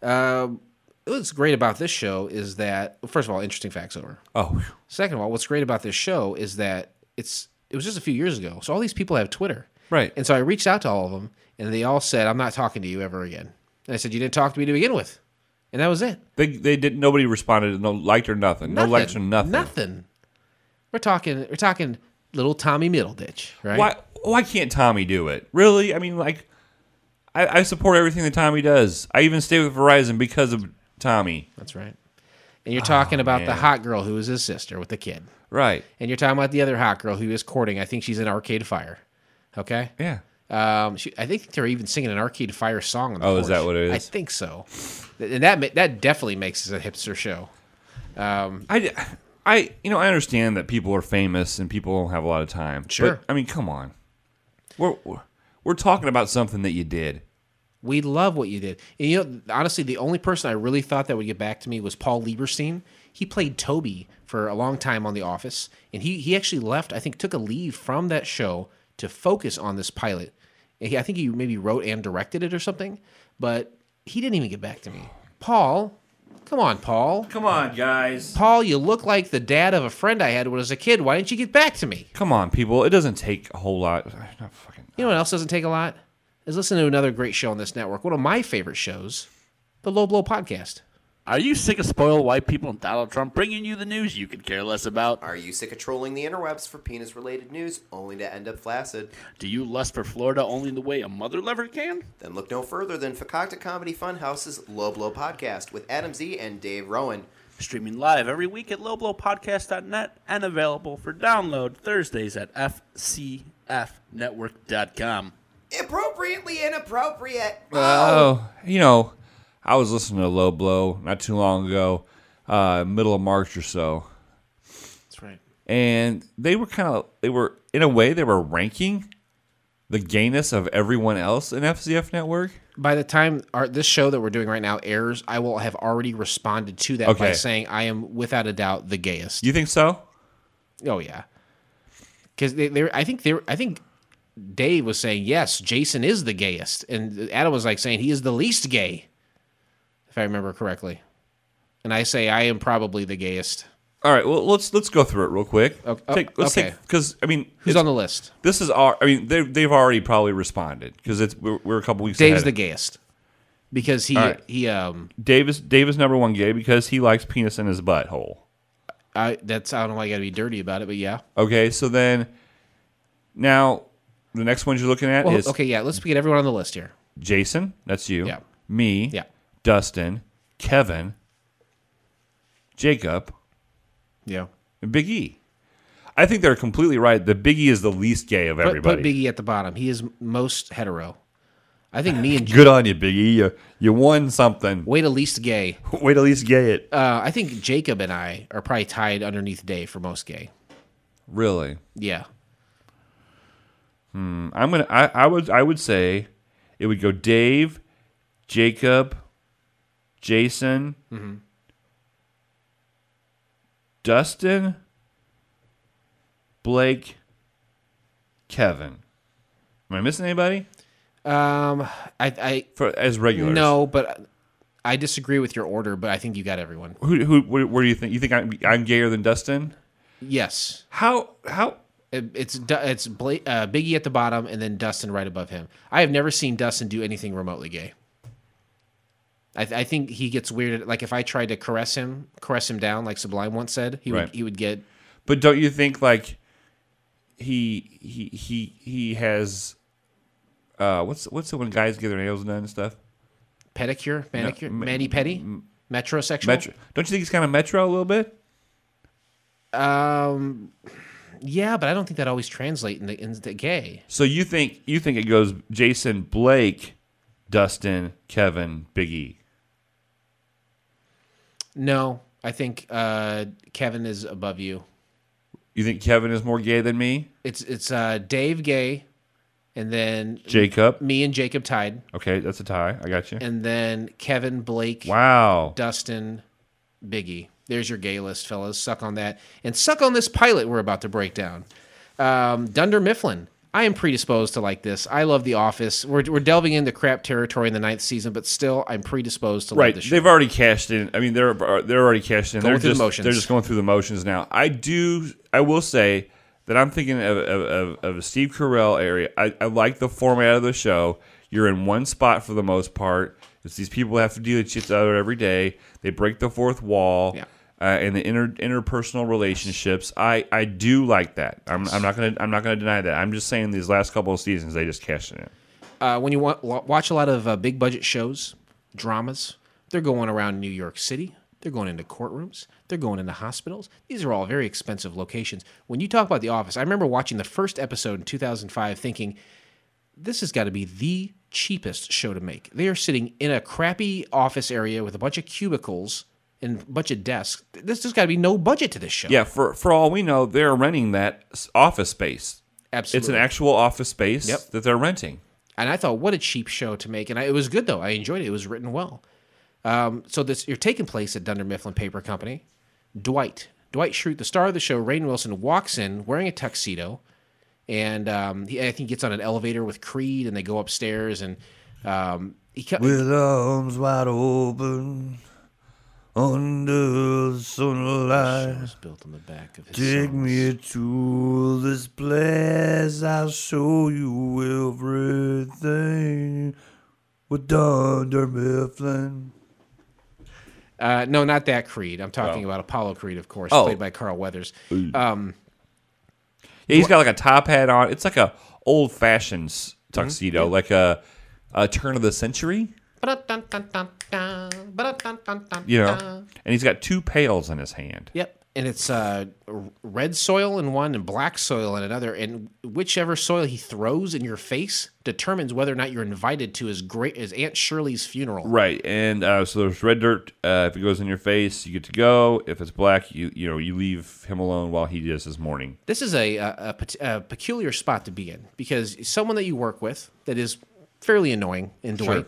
Um, what's great about this show is that first of all, interesting facts over. Oh, second of all, what's great about this show is that it's it was just a few years ago, so all these people have Twitter, right? And so I reached out to all of them, and they all said, "I'm not talking to you ever again." And I said, "You didn't talk to me to begin with," and that was it. They they didn't. Nobody responded, no liked or nothing, nothing no likes or nothing, nothing. We're talking we're talking little Tommy Middleditch, right? Why why can't Tommy do it? Really? I mean, like. I, I support everything that Tommy does. I even stay with Verizon because of Tommy. That's right. And you're talking oh, about man. the hot girl who is his sister with the kid. Right. And you're talking about the other hot girl who is courting. I think she's in Arcade Fire. Okay. Yeah. Um, she, I think they're even singing an Arcade Fire song. oh, porch. is that what it is? I think so. And that that definitely makes it a hipster show. Um, I, I, you know, I understand that people are famous and people have a lot of time. Sure. But, I mean, come on. we're we're talking about something that you did. We love what you did. And, you know, honestly, the only person I really thought that would get back to me was Paul Lieberstein. He played Toby for a long time on The Office, and he he actually left. I think took a leave from that show to focus on this pilot. He, I think he maybe wrote and directed it or something, but he didn't even get back to me. Paul, come on, Paul. Come on, guys. Paul, you look like the dad of a friend I had when I was a kid. Why didn't you get back to me? Come on, people. It doesn't take a whole lot. <sighs> Not fucking. You know what else doesn't take a lot? is listen to another great show on this network. One of my favorite shows, the Low Blow Podcast. Are you sick of spoiled white people and Donald Trump bringing you the news you could care less about? Are you sick of trolling the interwebs for penis related news only to end up flaccid? Do you lust for Florida only the way a mother lover can? Then look no further than Fakakta Comedy Funhouse's Low Blow Podcast with Adam Z and Dave Rowan. Streaming live every week at lowblowpodcast.net and available for download Thursdays at fcfnetwork.com appropriately inappropriate. Oh, uh, you know, I was listening to Low Blow not too long ago, uh, middle of March or so. That's right. And they were kind of they were in a way they were ranking the gayness of everyone else in FCF Network. By the time our, this show that we're doing right now airs, I will have already responded to that okay. by saying I am without a doubt the gayest. You think so? Oh yeah because they, they I think they I think Dave was saying, yes, Jason is the gayest. And Adam was like saying he is the least gay, if I remember correctly. And I say I am probably the gayest. All right, well let's let's go through it real quick. Okay, take, let's okay. because I mean, who's on the list? This is our. I mean, they they've already probably responded because it's we're, we're, a couple weeks. Dave's the gayest because he right. he um. Dave is Dave is number one gay because he likes penis in his butthole. I that's I don't know why I got to be dirty about it, but yeah. Okay, so then now the next ones you're looking at Well, is okay, yeah. Let's get everyone on the list here. Jason. That's you. Yeah. Me. Yeah. Dustin. Kevin. Jacob. Yeah. And Big E. I think they're completely right. The Big E is the least gay of Put, everybody. put Biggie at the bottom. He is most hetero. I think me and <laughs> Good on you, Big E. You, you won something. way to least gay. <laughs> Way to least gay it. Uh, I think Jacob and I are probably tied underneath Day for most gay. Really? Yeah. Hmm, I'm gonna. I, I would. I would say it would go Dave, Jacob, Jason, mm-hmm. Dustin, Blake, Kevin. Am I missing anybody? Um, I, I For, as regulars. No, but I disagree with your order. But I think you got everyone. Who? Who? Where, where do you think? You think I'm, I'm gayer than Dustin? Yes. How? How? it's it's Bla- uh, Biggie at the bottom and then Dustin right above him. I have never seen Dustin do anything remotely gay. I, th- I think he gets weirded. Like if I tried to caress him, caress him down, like Sublime once said, he right. would he would get. But don't you think like he he he he has uh what's what's the when guys get their nails done and stuff? Pedicure, manicure, no, ma- mani pedi, m- metrosexual. Metro. Don't you think he's kind of metro a little bit? Um. Yeah, but I don't think that always translates into, into gay. So you think you think it goes Jason Blake, Dustin, Kevin, Biggie? No, I think uh, Kevin is above you. You think Kevin is more gay than me? It's it's uh, Dave gay, and then Jacob. Me and Jacob tied. Okay, that's a tie. I got you. And then Kevin Blake. Wow. Dustin, Biggie. There's your gay list, fellas. Suck on that. And suck on this pilot we're about to break down. Um, Dunder Mifflin. I am predisposed to like this. I love The Office. We're, we're delving into crap territory in the ninth season, but still, I'm predisposed to right. Love the show. They've already cashed in. I mean, they're they're already cashed in. Going they're through just, the motions. They're just going through the motions now. I do. I will say that I'm thinking of of, of, a Steve Carell area. I, I like the format of the show. You're in one spot for the most part. It's these people have to deal with each other every day. They break the fourth wall. Yeah uh, and the inter- interpersonal relationships. I, I do like that. I'm, I'm not gonna I'm not gonna deny that. I'm just saying these last couple of seasons they just cashed it in. Uh, when you wa- watch a lot of uh, big budget shows, dramas, they're going around New York City. They're going into courtrooms. They're going into hospitals. These are all very expensive locations. When you talk about The Office, I remember watching the first episode in 2005 thinking, this has got to be the cheapest show to make. They are sitting in a crappy office area with a bunch of cubicles and a bunch of desks. This just has got to be no budget to this show. Yeah, for for all we know, they're renting that office space. Absolutely, it's an actual office space yep. that they're renting. And I thought, what a cheap show to make, and I, it was good though. I enjoyed it. It was written well. Um, so this you're taking place at Dunder Mifflin Paper Company. Dwight, Dwight Schrute, the star of the show, Rain Wilson, walks in wearing a tuxedo, and um, he, I think he gets on an elevator with Creed, and they go upstairs, and um, he kept, with arms wide open under the sunlight. Take songs. me to this place. I'll show you everything with Dunder Mifflin. Uh, no, not that Creed. I'm talking oh. about Apollo Creed, of course, oh. played by Carl Weathers. Um, yeah, he's wh- got like a top hat on. It's like a old fashioned hmm? tuxedo, mm-hmm. like a, a turn of the century. dun dun dun dun you know, and he's got two pails in his hand. Yep. And it's uh, red soil in one and black soil in another. And whichever soil he throws in your face determines whether or not you're invited to his great his Aunt Shirley's funeral. Right. And uh, so there's red dirt. Uh, if it goes in your face, you get to go. If it's black, you you know you leave him alone while he does his mourning. This is a, a, a, a peculiar spot to be in because someone that you work with that is fairly annoying and Dwight. Sure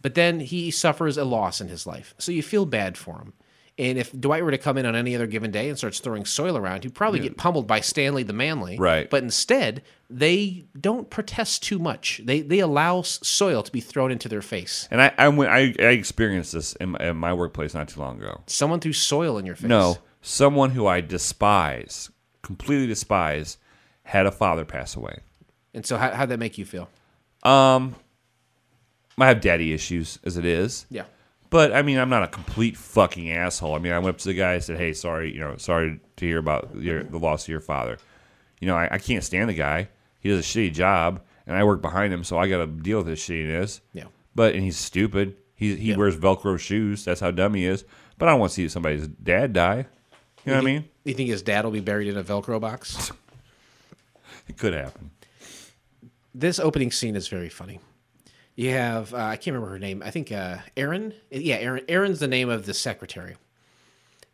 but then he suffers a loss in his life. So you feel bad for him. And if Dwight were to come in on any other given day and starts throwing soil around, he'd probably yeah. get pummeled by Stanley the Manly. Right. But instead, they don't protest too much. They they allow soil to be thrown into their face. And I I, I, I experienced this in my, in my workplace not too long ago. Someone threw soil in your face. No, someone who I despise, completely despise, had a father pass away. And so, how how'd that make you feel? Um, I have daddy issues as it is. Yeah. But I mean, I'm not a complete fucking asshole. I mean, I went up to the guy and said, "Hey, sorry, you know, sorry to hear about your, mm-hmm. the loss of your father. You know, I, I, can't stand the guy. He does a shitty job, and I work behind him, so I got to deal with his shittiness. Yeah. But and he's stupid. He he yeah. wears Velcro shoes. That's how dumb he is. But I don't want to see somebody's dad die. You, know what I mean? You think his dad will be buried in a Velcro box? <laughs> it could happen. This opening scene is very funny. You have uh, I can't remember her name. I think uh, Aaron. Yeah, Aaron. Aaron's the name of the secretary,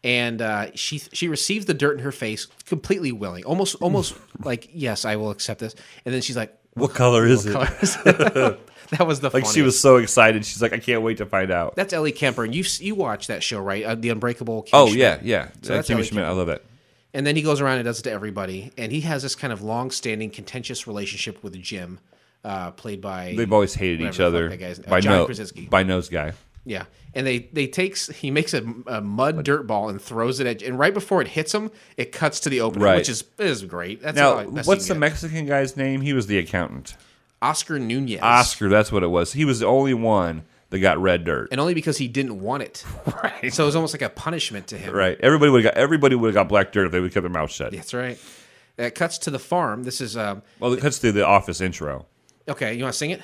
and uh, she she receives the dirt in her face completely willing, almost almost <laughs> like yes, I will accept this. And then she's like, "What, color is what it?" Color is <laughs> it? <laughs> that was the like funniest. she was so excited. She's like, I can't wait to find out. That's Ellie Kemper, and you you watch that show, right? Uh, the Unbreakable. Kim oh Schmidt. yeah, yeah. So that's Kimmy Schmidt. Kemper. I love it. And then he goes around and does it to everybody, and he has this kind of long-standing contentious relationship with Jim, uh, played by they've always hated each other uh, by, no, by nose guy. Yeah, and they they takes he makes a, a mud dirt ball and throws it at and right before it hits him, it cuts to the opening, right. which is is great. That's now, I, what's the Mexican guy's name? He was the accountant. Oscar Nunez. Oscar, that's what it was. He was the only one that got red dirt, and only because he didn't want it. <laughs> right. So it was almost like a punishment to him. Right. Everybody would have got everybody would have got black dirt if they would kept their mouth shut. That's right. It cuts to the farm. This is um. Well, it cuts to the office intro. Okay, you want to sing it?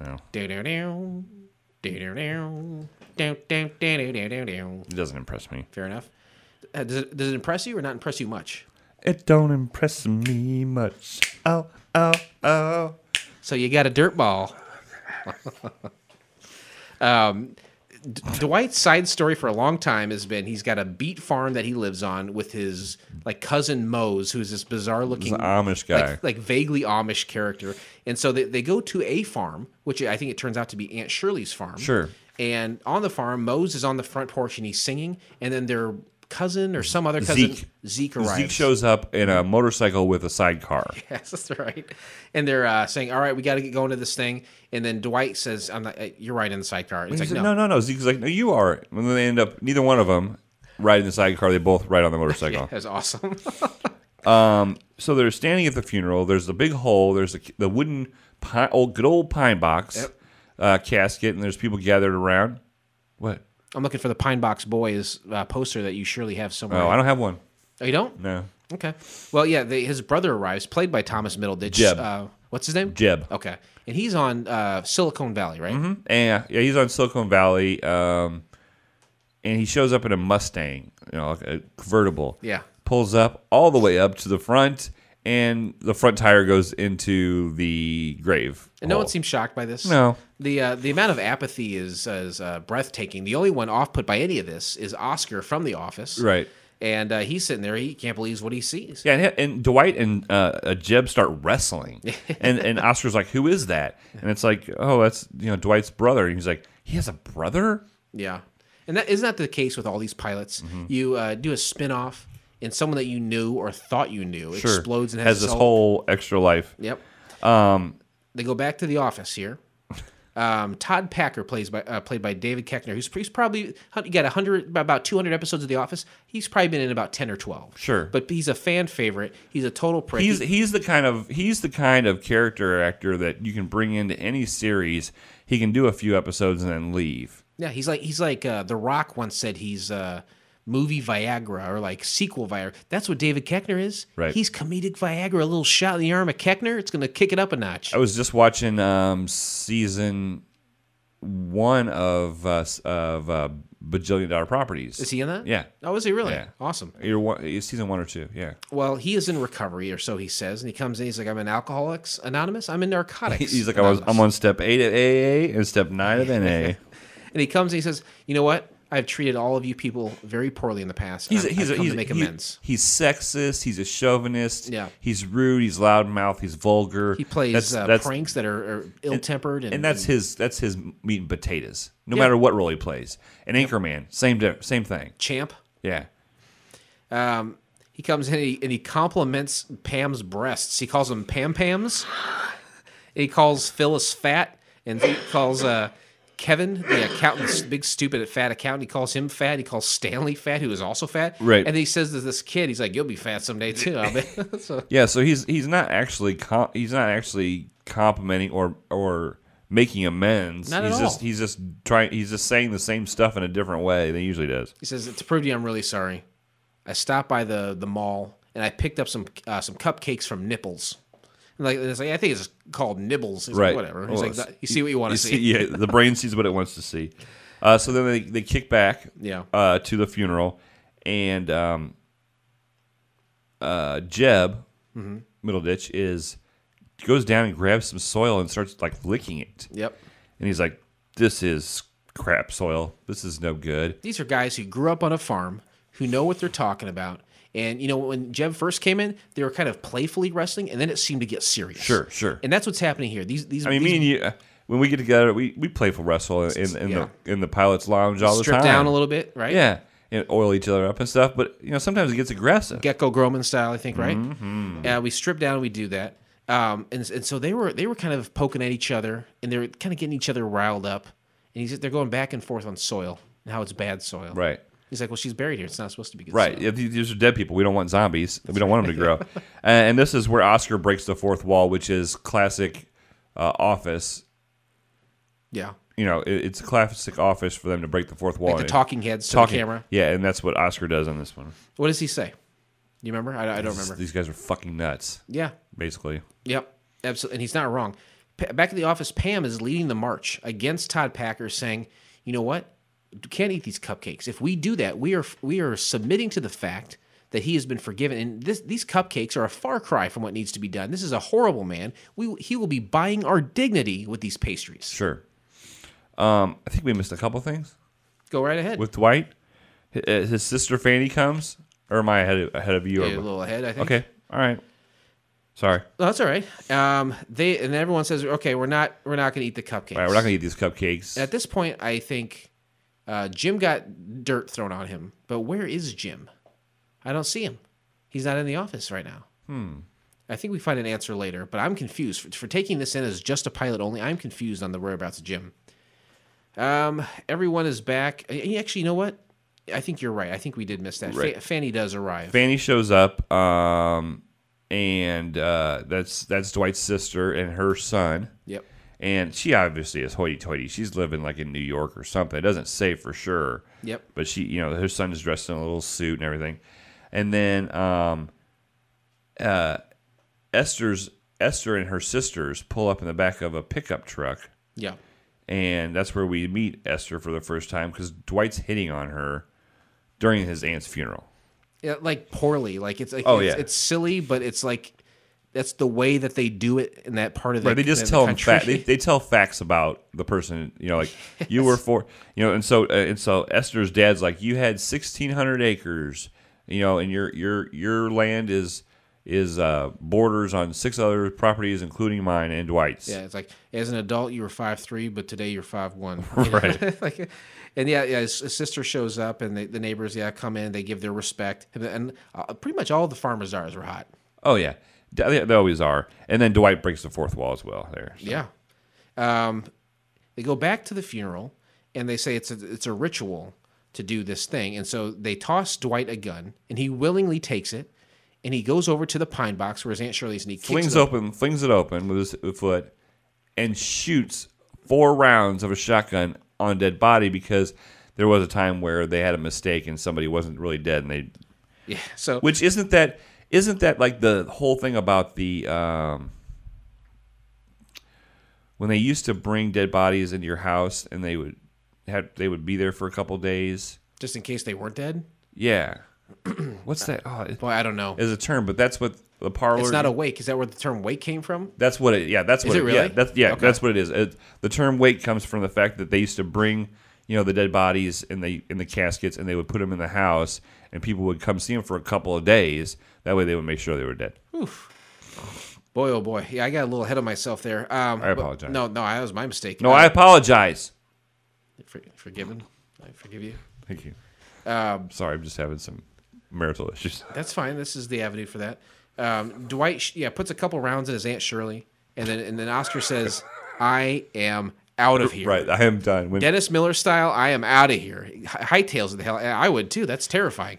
No. It doesn't impress me. Fair enough. Uh, does, it, does it impress you or not impress you much? It don't impress me much. Oh, oh, oh. So you got a dirt ball. um, Dwight's side story for a long time has been he's got a beet farm that he lives on with his like cousin Mose, who's this bizarre looking Amish guy, like, like, vaguely Amish character. And so they, they go to a farm, which I think it turns out to be Aunt Shirley's farm. Sure. And on the farm, Mose is on the front porch and he's singing, and then they're cousin or some other cousin. Zeke, Zeke arrives. Zeke shows up in a motorcycle with a sidecar. <laughs> Yes, that's right. And they're uh, saying, "All right, we got to get going to this thing." And then Dwight says, "I'm not, uh, you're riding the sidecar." It's like, no. no, no, no. Zeke's like, "No, you are." And then they end up neither one of them riding the sidecar. They both ride on the motorcycle. <laughs> that's awesome. <laughs> um, so they're standing at the funeral. There's a big hole. There's a, the wooden pine, old good old pine box yep. uh, casket, and there's people gathered around. What? I'm looking for the Pine Box Boys uh, poster that you surely have somewhere. Oh, I don't have one. Oh, you don't? No. Okay. Well, yeah, his brother arrives, played by Thomas Middleditch. Jeb. Uh, what's his name? Jeb. Okay. And he's on uh, Silicon Valley, right? Mm-hmm. Yeah, yeah, he's on Silicon Valley. Um, and he shows up in a Mustang, you know, like a convertible. Yeah. Pulls up all the way up to the front and the front tire goes into the grave. And no one seems shocked by this. No. The uh, the amount of apathy is is uh, breathtaking. The only one off put by any of this is Oscar from The Office. Right. And uh, he's sitting there. He can't believe what he sees. Yeah, and, and Dwight and uh, uh, Jeb start wrestling, <laughs> and and Oscar's like, "Who is that?" And it's like, "Oh, that's you know Dwight's brother." And he's like, "He has a brother." Yeah, and that isn't that the case with all these pilots. Mm-hmm. You uh, do a spin off and someone that you knew or thought you knew sure. explodes and has, has this whole, extra life. Yep. Um, they go back to the office here. Um, Todd Packer plays by uh, played by David Keckner, who's he's probably got hundred about two hundred episodes of The Office. He's probably been in about ten or twelve. Sure, but he's a fan favorite. He's a total prick. He's he's the kind of he's the kind of character actor that you can bring into any series. He can do a few episodes and then leave. Yeah, he's like he's like uh, The Rock once said he's. Uh, movie Viagra or like sequel Viagra. That's what David Keckner is. Right. He's comedic Viagra, a little shot in the arm of Keckner. It's going to kick it up a notch. I was just watching um, season one of uh, of uh, Bajillion Dollar Properties. Is he in that? Yeah. Oh, is he really? Yeah. Awesome. You're, one, you're season one or two. Yeah. Well, he is in recovery, or so he says, and he comes in. He's like, "I'm an Alcoholics Anonymous. I'm in narcotics." <laughs> he's like, "I was. I'm on step eight of AA and step nine of NA." <laughs> and he comes and he says, "You know what? I've treated all of you people very poorly in the past. He's a, he's he's, to make he, amends. he's sexist. He's a chauvinist. Yeah. He's rude. He's loudmouth. He's vulgar. He plays that's, uh, that's, pranks that are, are ill tempered, and, and, that's and, his that's his meat and potatoes. No yeah. matter what role he plays, an yeah. Anchorman, same same thing. Champ. Yeah. Um, he comes in and he, and he, compliments Pam's breasts. He calls them Pam Pams. he calls Phyllis fat, and he calls uh, Kevin, the accountant, the big stupid fat accountant, he calls him fat. He calls Stanley fat, who is also fat. Right. And he says to this kid, he's like, "You'll be fat someday too." I mean, <laughs> so. Yeah. So he's he's not actually com- he's not actually complimenting or or making amends. Not he's at just all. he's just trying he's just saying the same stuff in a different way than he usually does. He says, "To prove to you, I'm really sorry. I stopped by the the mall and I picked up some uh, some cupcakes from Nipples." like, it's like I think it's called nibbles. He's right. Like, whatever. He's well, like, you see what you want to see. Yeah, the brain sees what it wants to see. Uh, so then they, they kick back yeah. Uh, to the funeral, and um, uh, Jeb mm-hmm. Middle Ditch is goes down and grabs some soil and starts like licking it. Yep. And he's like, "This is crap soil. This is no good." These are guys who grew up on a farm who know what they're talking about and you know, when Jeb first came in, they were kind of playfully wrestling, and then it seemed to get serious. Sure, sure. And that's what's happening here. These, these. I mean, these, me and you. Uh, when we get together, we, we playful wrestle in, in yeah. the in the pilot's lounge all Strip the time. down a little bit, right? Yeah, and oil each other up and stuff. But you know, sometimes it gets aggressive. Gecko Groman style, I think, right? Mm-hmm. Yeah, mm-hmm. we strip down we do that. Um, and, and so they were they were kind of poking at each other, and they are kind of getting each other riled up. And he's they're going back and forth on soil and how it's bad soil. Right. He's like, well, she's buried here. It's not supposed to be good. Right. These are dead people. We don't want zombies. That's we don't right. want them to grow. <laughs> and this is where Oscar breaks the fourth wall, which is classic uh, office. Yeah. You know, it, it's classic office for them to break the fourth wall. Like the talking heads to talking, the camera. Yeah, and that's what Oscar does on this one. What does he say? You remember? I, I don't remember. These guys are fucking nuts. Yeah. Basically. Yep. Absolutely. And he's not wrong. Pa- back in the office, Pam is leading the march against Todd Packer, saying, you know what? can't eat these cupcakes. If we do that, we are we are submitting to the fact that he has been forgiven. And this, these cupcakes are a far cry from what needs to be done. This is a horrible man. We he will be buying our dignity with these pastries. Sure. Um, I think we missed a couple things. Go right ahead with Dwight. Uh, his sister Fanny comes, or am I ahead of, ahead of you? Yeah, a little ahead, I think. Okay, all right. Sorry. No, that's all right. Um, they and everyone says, okay, we're not we're not going to eat the cupcakes. right, we're not going to eat these cupcakes. At this point, I think uh, Jim got dirt thrown on him, but where is Jim? I don't see him. He's not in the office right now. Hmm. I think we find an answer later, but I'm confused. For, for taking this in as just a pilot only, I'm confused on the whereabouts of Jim. Um, everyone is back. Uh, actually, you know what? I think you're right. I think we did miss that. Right. F- Fanny does arrive. Fanny shows up, um, and uh, that's that's Dwight's sister and her son. Yep. And she obviously is hoity-toity. She's living like in New York or something. It doesn't say for sure. Yep. But she, you know, her son is dressed in a little suit and everything. And then um, uh, Esther's Esther and her sisters pull up in the back of a pickup truck. Yeah. And that's where we meet Esther for the first time because Dwight's hitting on her during his aunt's funeral. Yeah, like poorly. Like it's like oh, it's, yeah. it's silly, but it's like that's the way that they do it in that part of the right. They just tell the they, they tell facts about the person. You know, like yes. you were for you know, and so uh, and so Esther's dad's like you had sixteen hundred acres. You know, and your your your land is is uh, borders on six other properties, including mine and Dwight's. Yeah, it's like as an adult you were five three, but today you're five one. <laughs> right. <laughs> like, and yeah, yeah, his, his sister shows up, and they, the neighbors yeah come in, they give their respect, and, and uh, pretty much all the farmers' ours were hot. Oh yeah, they, they always are. And then Dwight breaks the fourth wall as well there. so. Yeah. Um, they go back to the funeral and they say it's a, it's a ritual to do this thing. And so they toss Dwight a gun and he willingly takes it and he goes over to the pine box where his Aunt Shirley's and he Flings it open. open, flings it open with his foot, and shoots four rounds of a shotgun on a dead body because there was a time where they had a mistake and somebody wasn't really dead, and they, Yeah. So which isn't that isn't that like the whole thing about the um, when they used to bring dead bodies into your house and they would had they would be there for a couple days just in case they weren't dead? Yeah. <clears throat> What's that? Oh, Boy, I don't know. Is a term, but that's what the parlor. It's not a wake. Is that where the term wake came from? That's what it. Yeah, that's what. Is it, really? Yeah, that's, yeah, okay. that's what it is. It, the term wake comes from the fact that they used to bring, you know, the dead bodies in the in the caskets, and they would put them in the house, and people would come see him for a couple of days. That way, they would make sure they were dead. Oof. Boy, oh boy, yeah, I got a little ahead of myself there. Um, I apologize. No, no, that was my mistake. No, uh, I apologize. For, forgiven, I forgive you. Thank you. Um, Sorry, I'm just having some marital issues. <laughs> That's fine. This is the avenue for that. Um, Dwight, yeah, puts a couple rounds in his aunt Shirley, and then and then Oscar says, "I am out of here. Right. I am done. When- Dennis Miller style, I am out of here. Hightails of the hell. I would too. That's terrifying.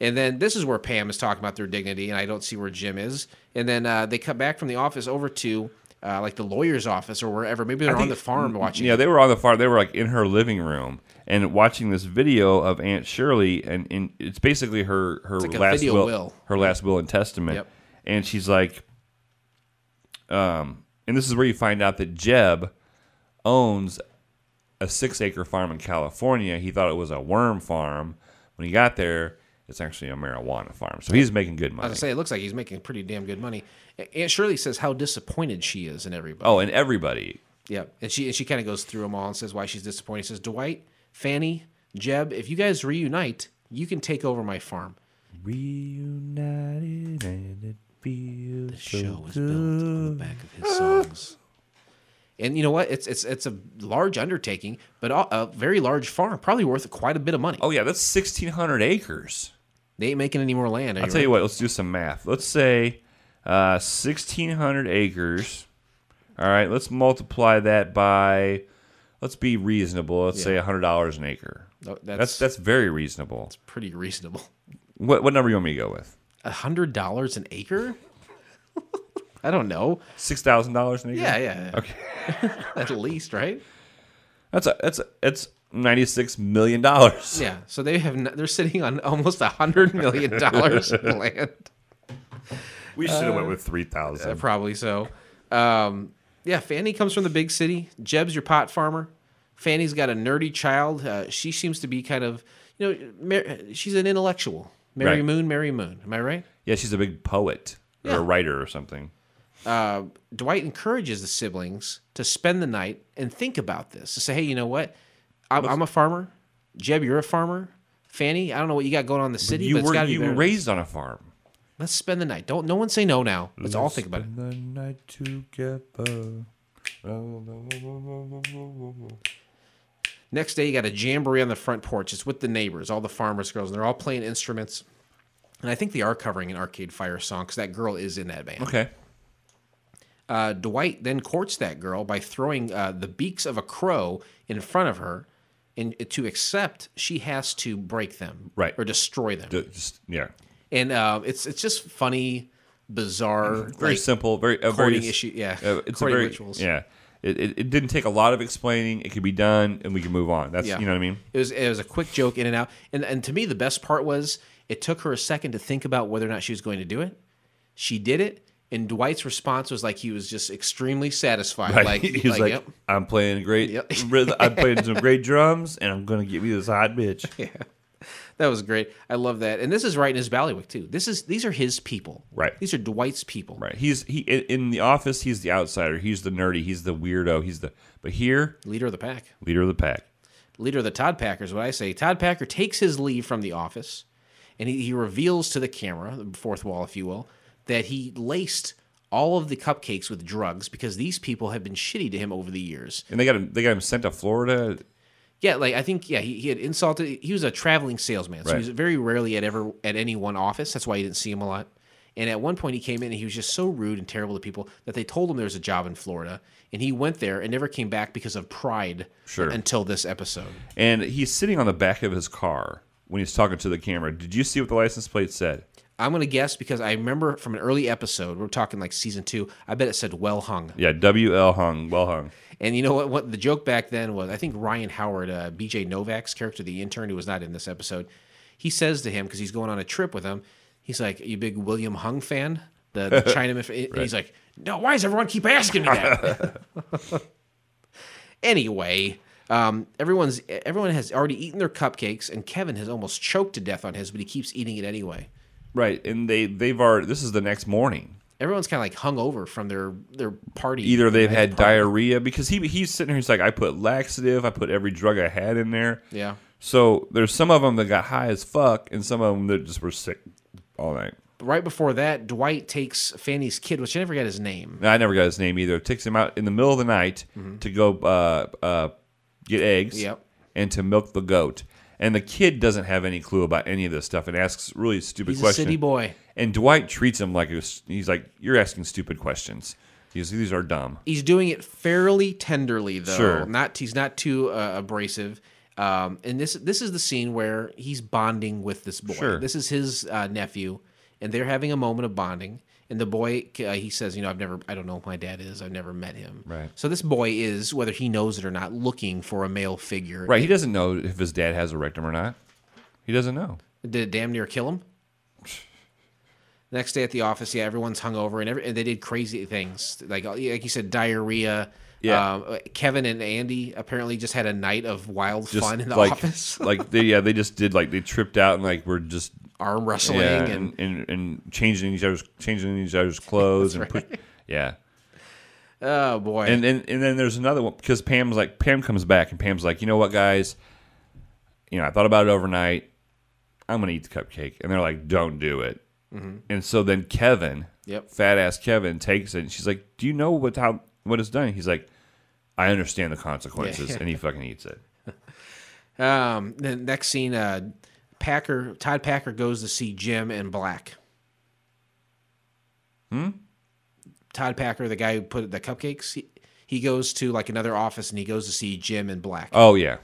And then this is where Pam is talking about their dignity, and I don't see where Jim is. And then uh, they come back from the office over to uh, like the lawyer's office or wherever. Maybe they're think, on the farm watching. Yeah, they were on the farm. They were like in her living room and watching this video of Aunt Shirley, and, and it's basically her her like last will, will, her last will and testament. Yep. And she's like, um, and this is where you find out that Jeb owns a six acre farm in California. He thought it was a worm farm. When he got there, it's actually a marijuana farm. So he's making good money. I was say it looks like he's making pretty damn good money. Aunt Shirley says how disappointed she is in everybody. Oh, and everybody. Yeah, and she and she kind of goes through them all and says why she's disappointed. She says Dwight, Fanny, Jeb, if you guys reunite, you can take over my farm. Reunited and it feels the show so is built on the back of his songs. And you know what? It's it's it's a large undertaking, but a very large farm, probably worth quite a bit of money. Oh yeah, that's sixteen hundred acres. They ain't making any more land. I'll tell right? you what. Let's do some math. Let's say uh, sixteen hundred acres. All right, let's multiply that by. Let's be reasonable. Let's yeah. say hundred dollars an acre. That's, that's, that's very reasonable. It's pretty reasonable. What what number you want me to go with? hundred dollars an acre? I don't know. Six thousand dollars. Yeah, yeah. Okay. <laughs> At least, right? That's a that's a, it's ninety six million dollars. Yeah. So they have n- they're sitting on almost a hundred million dollars in <laughs> land. We should have went uh, with three thousand. Uh, probably so. Um, yeah, Fanny comes from the big city. Jeb's your pot farmer. Fanny's got a nerdy child. Uh, she seems to be kind of you know Mar- she's an intellectual. Mary Right. Moon, Mary Moon. Am I right? yeah, she's a big poet or Yeah. a writer or something uh, Dwight encourages the siblings to spend the night and think about this. To say, hey, you know what? I'm, I'm a farmer. Jeb, you're a farmer. Fanny, I don't know what you got going on in the city, but, you but were you were raised on a farm. Let's spend the night. Don't no one say no now. Let's, Let's all think about it. The night together. <laughs> Next day, you got a jamboree on the front porch. It's with the neighbors, all the farmers' girls, and they're all playing instruments. And I think they are covering an Arcade Fire song because that girl is in that band. Okay. Uh, Dwight then courts that girl by throwing uh, the beaks of a crow in front of her, and to accept, she has to break them, right, or destroy them. just, yeah, and uh, it's it's just funny, bizarre, very like, simple, very uh, very issue. Yeah, uh, it's a very rituals. yeah. It, it, it, didn't take a lot of explaining. It could be done, and we can move on. That's yeah. you know what I mean. It was it was a quick joke in and out. And and to me, the best part was it took her a second to think about whether or not she was going to do it. She did it. And Dwight's response was like he was just extremely satisfied. Right. Like <laughs> he's like, like yep. "I'm playing great. Yep. <laughs> I'm playing some great drums, and I'm gonna give you this hot bitch." <laughs> Yeah, that was great. I love that. And this is right in his ballywick too. This is these are his people. Right. These are Dwight's people. Right. He's he in the office. He's the outsider. He's the nerdy. He's the weirdo. He's the but here leader of the pack. Leader of the pack. Leader of the Todd Packers. What I say. Todd Packer takes his leave from the office, and he, he reveals to the camera, the fourth wall, if you will that he laced all of the cupcakes with drugs because these people have been shitty to him over the years. And they got him. They got him sent to Florida. Yeah, like I think yeah, he, he had insulted. He was a traveling salesman, so right. he was very rarely at ever at any one office. That's why you didn't see him a lot. And at one point, he came in and he was just so rude and terrible to people that they told him there was a job in Florida, and he went there and never came back because of pride. Sure. Until this episode. And he's sitting on the back of his car when he's talking to the camera. Did you see what the license plate said? I'm gonna guess because I remember from an early episode, we're talking like season two. I bet it said well hung. Yeah, W L hung, well hung. And you know what? What the joke back then was? I think Ryan Howard, uh, B.J. Novak's character, the intern who was not in this episode, he says to him because he's going on a trip with him. He's like, "You big William Hung fan?" The, the <laughs> Chinaman. right. He's like, "No, why does everyone keep asking me that?" <laughs> anyway. Um, everyone's everyone has already eaten their cupcakes, and Kevin has almost choked to death on his, but he keeps eating it anyway. Right, and they they've already. This is the next morning. Everyone's kind of like hung over from their their party. Either they've had party. diarrhea because he he's sitting here. He's like, I put laxative. I put every drug I had in there. Yeah. So there's some of them that got high as fuck, and some of them that just were sick all night. Right before that, Dwight takes Fanny's kid, which I never got his name. I never got his name either. Takes him out in the middle of the night mm-hmm. to go uh, uh, get eggs. Yep. And to milk the goat. And the kid doesn't have any clue about any of this stuff and asks really stupid he's questions. A city boy. And Dwight treats him like was, he's like, "You're asking stupid questions. He's, these are dumb." He's doing it fairly tenderly, though. Sure. Not he's not too uh, abrasive. Um, and this this is the scene where he's bonding with this boy. Sure. This is his uh, nephew, and they're having a moment of bonding. And the boy, uh, he says, you know, I've never, I don't know who my dad is. I've never met him. Right. So this boy is, whether he knows it or not, looking for a male figure. Right. He doesn't know if his dad has a rectum or not. He doesn't know. Did it damn near kill him? <sighs> next day at the office, yeah, everyone's hungover and, every, and they did crazy things. Like, like you said, diarrhea. Yeah. Um, uh, Kevin and Andy apparently just had a night of wild just fun in the like, office. <laughs> like they yeah, they just did like they tripped out and like were just arm wrestling yeah, and, and, and changing each other's changing each other's <laughs> clothes and right. yeah. Oh boy. And then and, and then there's another one because Pam's like Pam comes back and Pam's like, "You know what, guys? You know, I thought about it overnight. I'm going to eat the cupcake." And they're like, "Don't do it." Mm-hmm. And so then Kevin, yep. fat ass Kevin takes it and she's like, "Do you know what how what it's done?" He's like, I understand the consequences, yeah. and he fucking eats it. <laughs> Um, the next scene, uh, Packer Todd Packer goes to see Jim and Black. Hmm. Todd Packer, the guy who put the cupcakes, he, he goes to like another office and he goes to see Jim and Black. Oh yeah.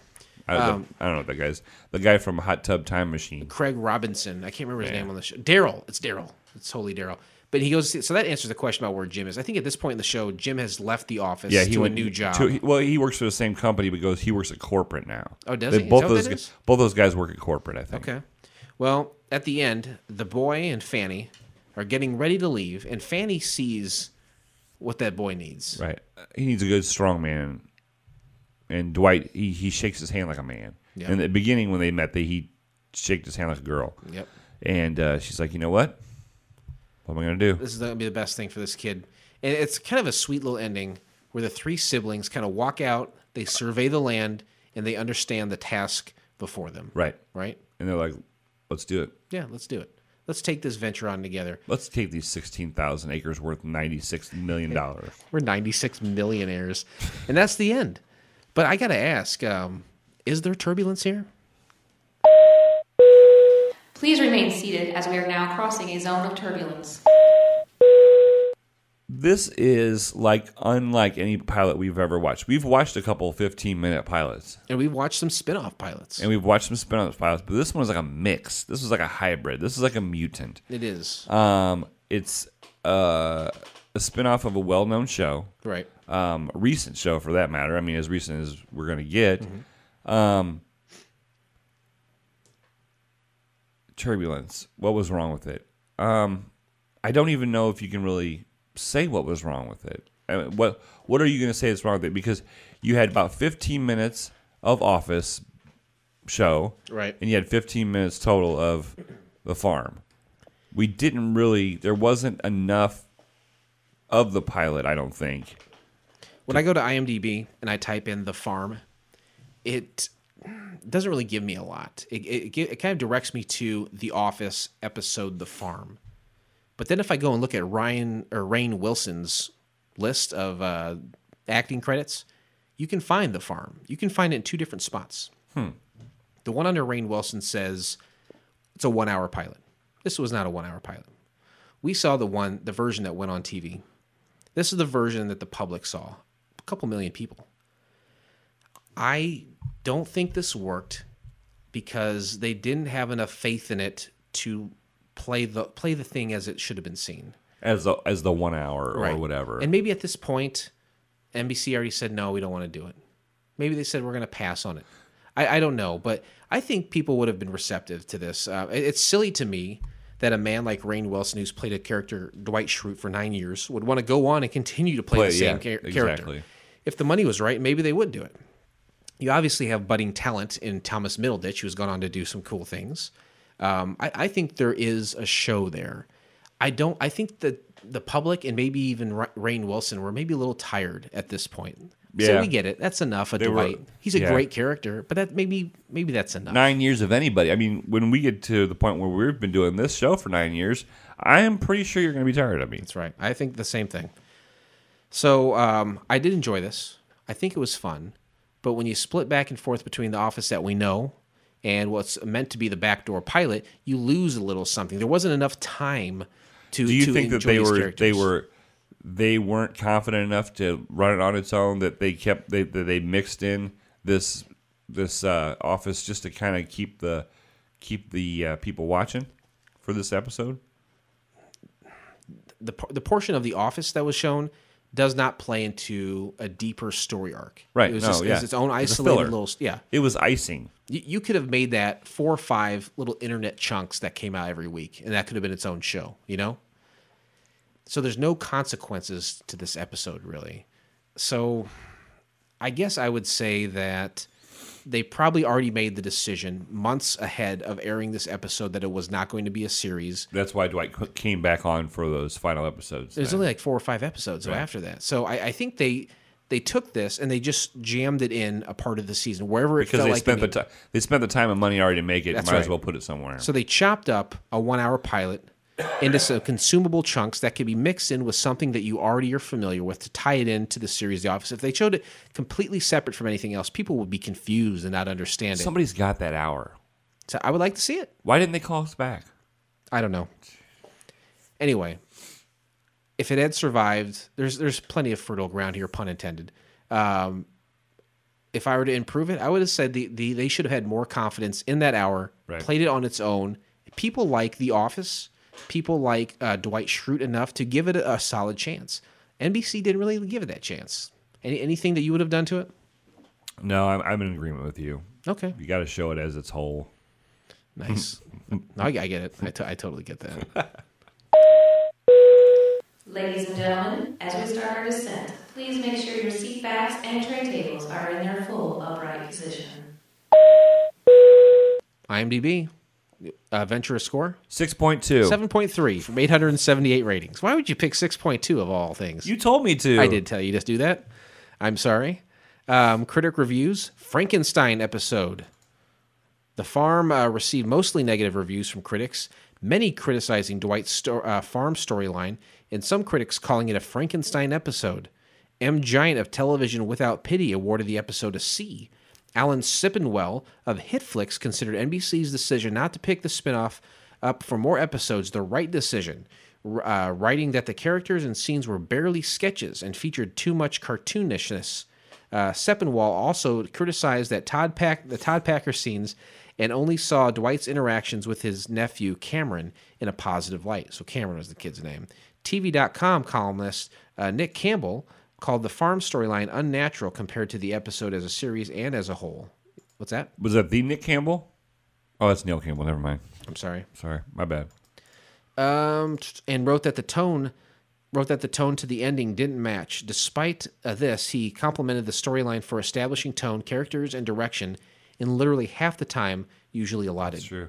I, um, I don't know what that guy's. The guy from Hot Tub Time Machine. Craig Robinson. I can't remember his name on the show. Daryl. It's Daryl. It's totally Daryl. But he goes, so that answers the question about where Jim is. I think at this point in the show, Jim has left the office yeah, he to went, a new job. To, well, he works for the same company, but goes he works at corporate now. Oh, does they, he? Both those guys, both those guys work at corporate. I think. Okay. Well, at the end, the boy and Fanny are getting ready to leave, and Fanny sees what that boy needs. Right. He needs a good, strong man. And Dwight, he, he shakes his hand like a man. Yep. In the beginning, when they met, they, he shakes his hand like a girl. Yep. And uh, she's like, you know what? what am I going to do? This is going to be the best thing for this kid. And it's kind of a sweet little ending where the three siblings kind of walk out, they survey the land, and they understand the task before them. Right. Right. And they're like, let's do it. Yeah, let's do it. Let's take this venture on together. Let's take these 16,000 acres worth $96 million. <laughs> We're 96 millionaires. and that's the end. But I got to ask um, is there turbulence here? Please remain seated as we are now crossing a zone of turbulence. This is like unlike any pilot we've ever watched. We've watched a couple 15 minute pilots. And we've watched some spin off pilots. And we've watched some spin off pilots, but this one is like a mix. This was like a hybrid. This is like a mutant. It is. Um, it's uh, a spin off of a well known show. Right. Um, recent show for that matter. I mean, as recent as we're going to get. Mm-hmm. Um, turbulence. What was wrong with it? Um, I don't even know if you can really say what was wrong with it. I mean, what What are you going to say is wrong with it? Because you had about 15 minutes of Office show, right? And you had 15 minutes total of the farm. We didn't really. There wasn't enough of the pilot. I don't think. When I go to IMDb and I type in the farm, it doesn't really give me a lot. It, it, it kind of directs me to the Office episode The Farm. But then if I go and look at Ryan or Rain Wilson's list of uh, acting credits, you can find The Farm. You can find it in two different spots. Hmm. The one under Rain Wilson says it's a one hour pilot. This was not a one hour pilot. We saw the one, the version that went on TV. This is the version that the public saw, a couple million people. I don't think this worked because they didn't have enough faith in it to play the play the thing as it should have been seen as the as the one hour right. or whatever. And maybe at this point, NBC already said no, we don't want to do it. Maybe they said we're going to pass on it. I, I don't know, but I think people would have been receptive to this. Uh, it, it's silly to me that a man like Rain Wilson, who's played a character Dwight Schrute for nine years, would want to go on and continue to play, play the same yeah, ca- character. Exactly. If the money was right, maybe they would do it you obviously have budding talent in Thomas Middleditch, who's gone on to do some cool things. Um, I, I, think there is a show there. I don't. I think that the public and maybe even Rain Wilson were maybe a little tired at this point. Yeah. So we get it. That's enough. A Dwight. Were, He's a yeah. great character, but that maybe maybe that's enough. Nine years of anybody. I mean, when we get to the point where we've been doing this show for nine years, I am pretty sure you're going to be tired of me. That's right. I think the same thing. So um, I did enjoy this. I think it was fun. But when you split back and forth between the office that we know and what's meant to be the backdoor pilot, you lose a little something. There wasn't enough time to. Do you to think that they were characters. they were they weren't confident enough to run it on its own that they kept they that they mixed in this this uh, office just to kind of keep the keep the uh, people watching for this episode? The, the portion of the office that was shown does not play into a deeper story arc. Right. It was, no, just, yeah. it was its own isolated it's little. Yeah. It was icing. You, you, could have made that four or five little internet chunks that came out every week, and that could have been its own show, you know? So there's no consequences to this episode, really. So I guess I would say that they probably already made the decision months ahead of airing this episode that it was not going to be a series. That's why Dwight came back on for those final episodes. There's then. only like four or five episodes right. after that, so I, I, think they they took this and they just jammed it in a part of the season wherever it because felt they like spent the time. They spent the time and money already to make it. That's might right. as well put it somewhere. So they chopped up a one hour pilot into some consumable chunks that could be mixed in with something that you already are familiar with to tie it into the series The Office. If they showed it completely separate from anything else, people would be confused and not understand it. Somebody's got that hour. So I would like to see it. Why didn't they call us back? I don't know. Anyway, if it had survived, there's there's plenty of fertile ground here, pun intended. Um, if I were to improve it, I would have said the, the they should have had more confidence in that hour, right. played it on its own. People like The Office people like uh, Dwight Schrute enough to give it a, solid chance. NBC didn't really give it that chance. Any, anything that you would have done to it? No, I'm, I'm in agreement with you. Okay. You got to show it as its whole. Nice. <laughs> no, I, I, get it. I, t- I totally get that. Ladies and gentlemen, as we start our descent, please make sure your seat backs and tray tables are in their full upright position. IMDb uh, score? 6.2. 7.3 from 878 ratings. Why would you pick 6.2 of all things? You told me to. I did tell you to do that. I'm sorry. Um, critic reviews Frankenstein episode. The farm uh, received mostly negative reviews from critics, many criticizing Dwight's sto- uh, farm storyline, and some critics calling it a Frankenstein episode. M. Giant of Television Without Pity awarded the episode a C, Alan Sippenwell of HitFlix considered NBC's decision not to pick the spinoff up for more episodes the right decision, uh, writing that the characters and scenes were barely sketches and featured too much cartoonishness. Uh, also criticized that Todd Pack the Todd Packer scenes and only saw Dwight's interactions with his nephew Cameron in a positive light. So Cameron was the kid's name. TV.com columnist uh, Nick Campbell called the farm storyline unnatural compared to the episode as a series and as a whole. What's that? Was that the Nick Campbell? Oh, that's Neil Campbell. Never mind. I'm sorry. Sorry, my bad. Um, and wrote that the tone wrote that the tone to the ending didn't match. Despite uh, this, he complimented the storyline for establishing tone, characters, and direction in literally half the time usually allotted.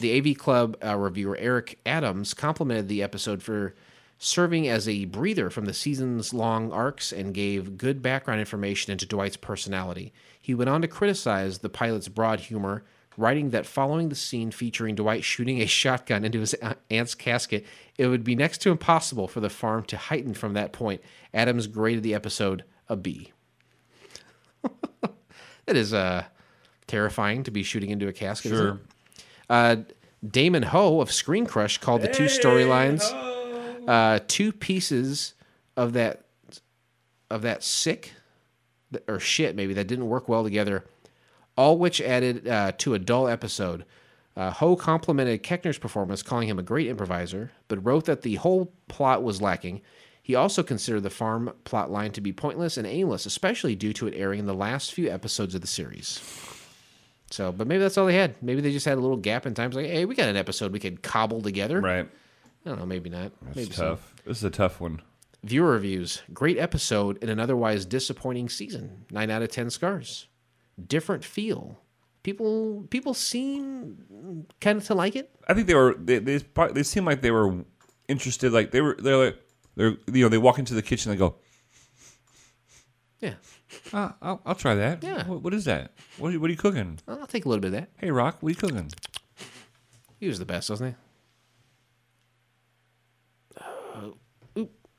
The AV Club uh, reviewer Eric Adams complimented the episode for serving as a breather from the season's long arcs and gave good background information into Dwight's personality. He went on to criticize the pilot's broad humor, writing that following the scene featuring Dwight shooting a <laughs> shotgun into his aunt's casket, it would be next to impossible for the farm to heighten from that point. Adams graded the episode a B. <laughs> that is uh, terrifying to be shooting into a casket. Sure. Uh, Damon Ho of Screen Crush called the two storylines. Hey, uh, two pieces of that of that sick or shit maybe that didn't work well together, all which added uh, to a dull episode. Uh, Ho complimented Keckner's performance, calling him a great improviser, but wrote that the whole plot was lacking. He also considered the farm plot line to be pointless and aimless, especially due to it airing in the last few episodes of the series. So, but maybe that's all they had. Maybe they just had a little gap in time. like, hey, we got an episode we could cobble together. Right. I don't know, maybe not. That's maybe tough. This is a tough one. Viewer reviews. Great episode in an otherwise disappointing season. Nine out of ten scars. Different feel. People people seem kind of to like it. I think they were they they, they seem like they were interested. Like they were they're like they're you know they walk into the kitchen and they go. Yeah. Uh, I'll, I'll try that. Yeah. What, what is that? What are, you, what are you cooking? I'll take a little bit of that. Hey, Rock, what are you cooking? He was the best, wasn't he?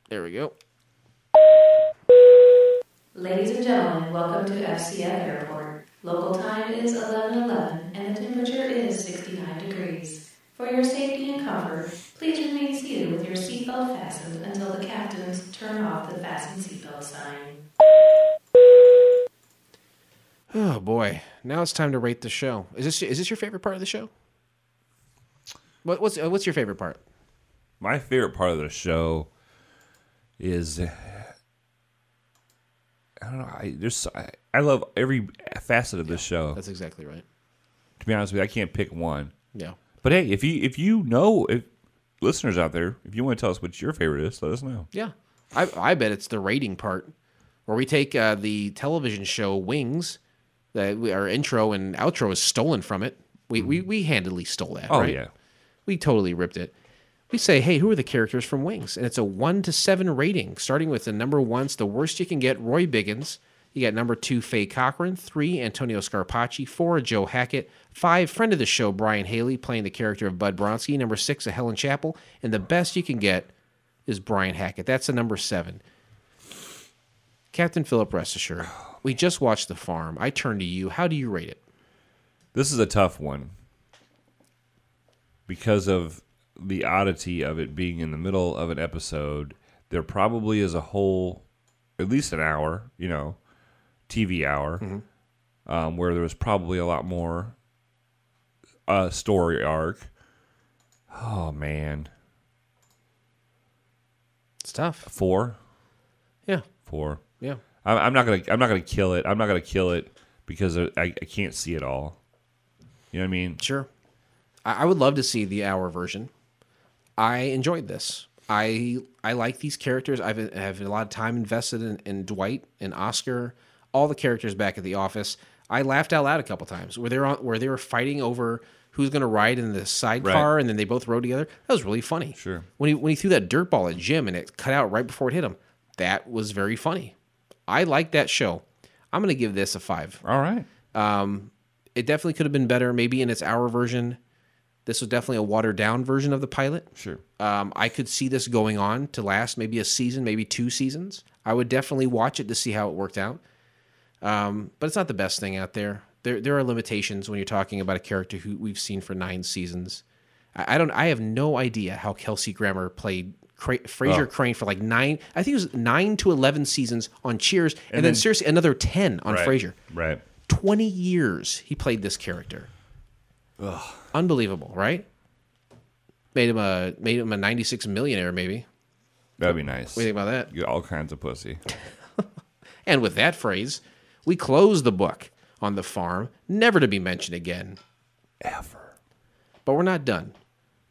There we go. Ladies and gentlemen, welcome to FCF Airport. Local time is 11:11 and the temperature is 69 degrees. For your safety and comfort, please remain seated with your seatbelt fastened until the captains turn off the fasten seatbelt sign. Oh boy! Now it's time to rate the show. Is this is this your favorite part of the show? What, what's uh, what's your favorite part? My favorite part of the show is I don't know. I there's I, I love every facet of this show. That's exactly right. To be honest with you, I can't pick one. Yeah. But hey, if you if you know if listeners out there, if you want to tell us what your favorite is, let us know. Yeah, I I bet it's the rating part where we take uh, the television show Wings. That we, our intro and outro is stolen from it. We mm-hmm. we we handily stole that. Oh right? yeah, we totally ripped it we say, hey, who are the characters from Wings? And it's a one to seven rating, starting with the number one's the worst you can get, Roy Biggins. You got number two, Faye Cochran. Three, Antonio Scarpacci. Four, Joe Hackett. Five, friend of the show, Brian Haley, playing the character of Bud Bronsky. Number six, a Helen Chapel. And the best you can get is Brian Hackett. That's a number seven. Captain Philip, rest assured. We just watched The Farm. I turn to you. How do you rate it? This is a tough one because of the oddity of it being in the middle of an episode, there probably is a whole, at least an hour, you know, TV hour, mm-hmm. um, where there was probably a lot more uh, story arc. Oh man, it's tough. Four. Yeah. Four. Yeah. I'm, not gonna. I'm not gonna kill it. I'm not gonna kill it because I, I can't see it all. You know what I mean? Sure. I, I would love to see the hour version. I enjoyed this. I I like these characters. I've have a lot of time invested in, in Dwight and Oscar, all the characters back at the office. I laughed out loud a couple times where they're on where they were fighting over who's going to ride in the sidecar, right. and then they both rode together. That was really funny. Sure. When he when he threw that dirt ball at Jim and it cut out right before it hit him, that was very funny. I like that show. I'm going to give this a five. All right. Um, it definitely could have been better, maybe in its hour version. This was definitely a watered down version of the pilot. Sure. Um, I could see this going on to last maybe a season, maybe two seasons. I would definitely watch it to see how it worked out. Um, but it's not the best thing out there. There, there are limitations when you're talking about a character who we've seen for nine seasons. I, I don't. I have no idea how Kelsey Grammer played Cra- Fraser oh. Crane for like nine. I think it was nine to eleven seasons on Cheers, and, and then, then, seriously another ten on right, Frasier. Right. Twenty years he played this character. Ugh. Unbelievable, right? Made him a made him a 96 millionaire maybe. That'd be nice. What do you think about that? You get all kinds of pussy. <laughs> and with that phrase, we close the book on the farm, never to be mentioned again. Ever. But we're not done.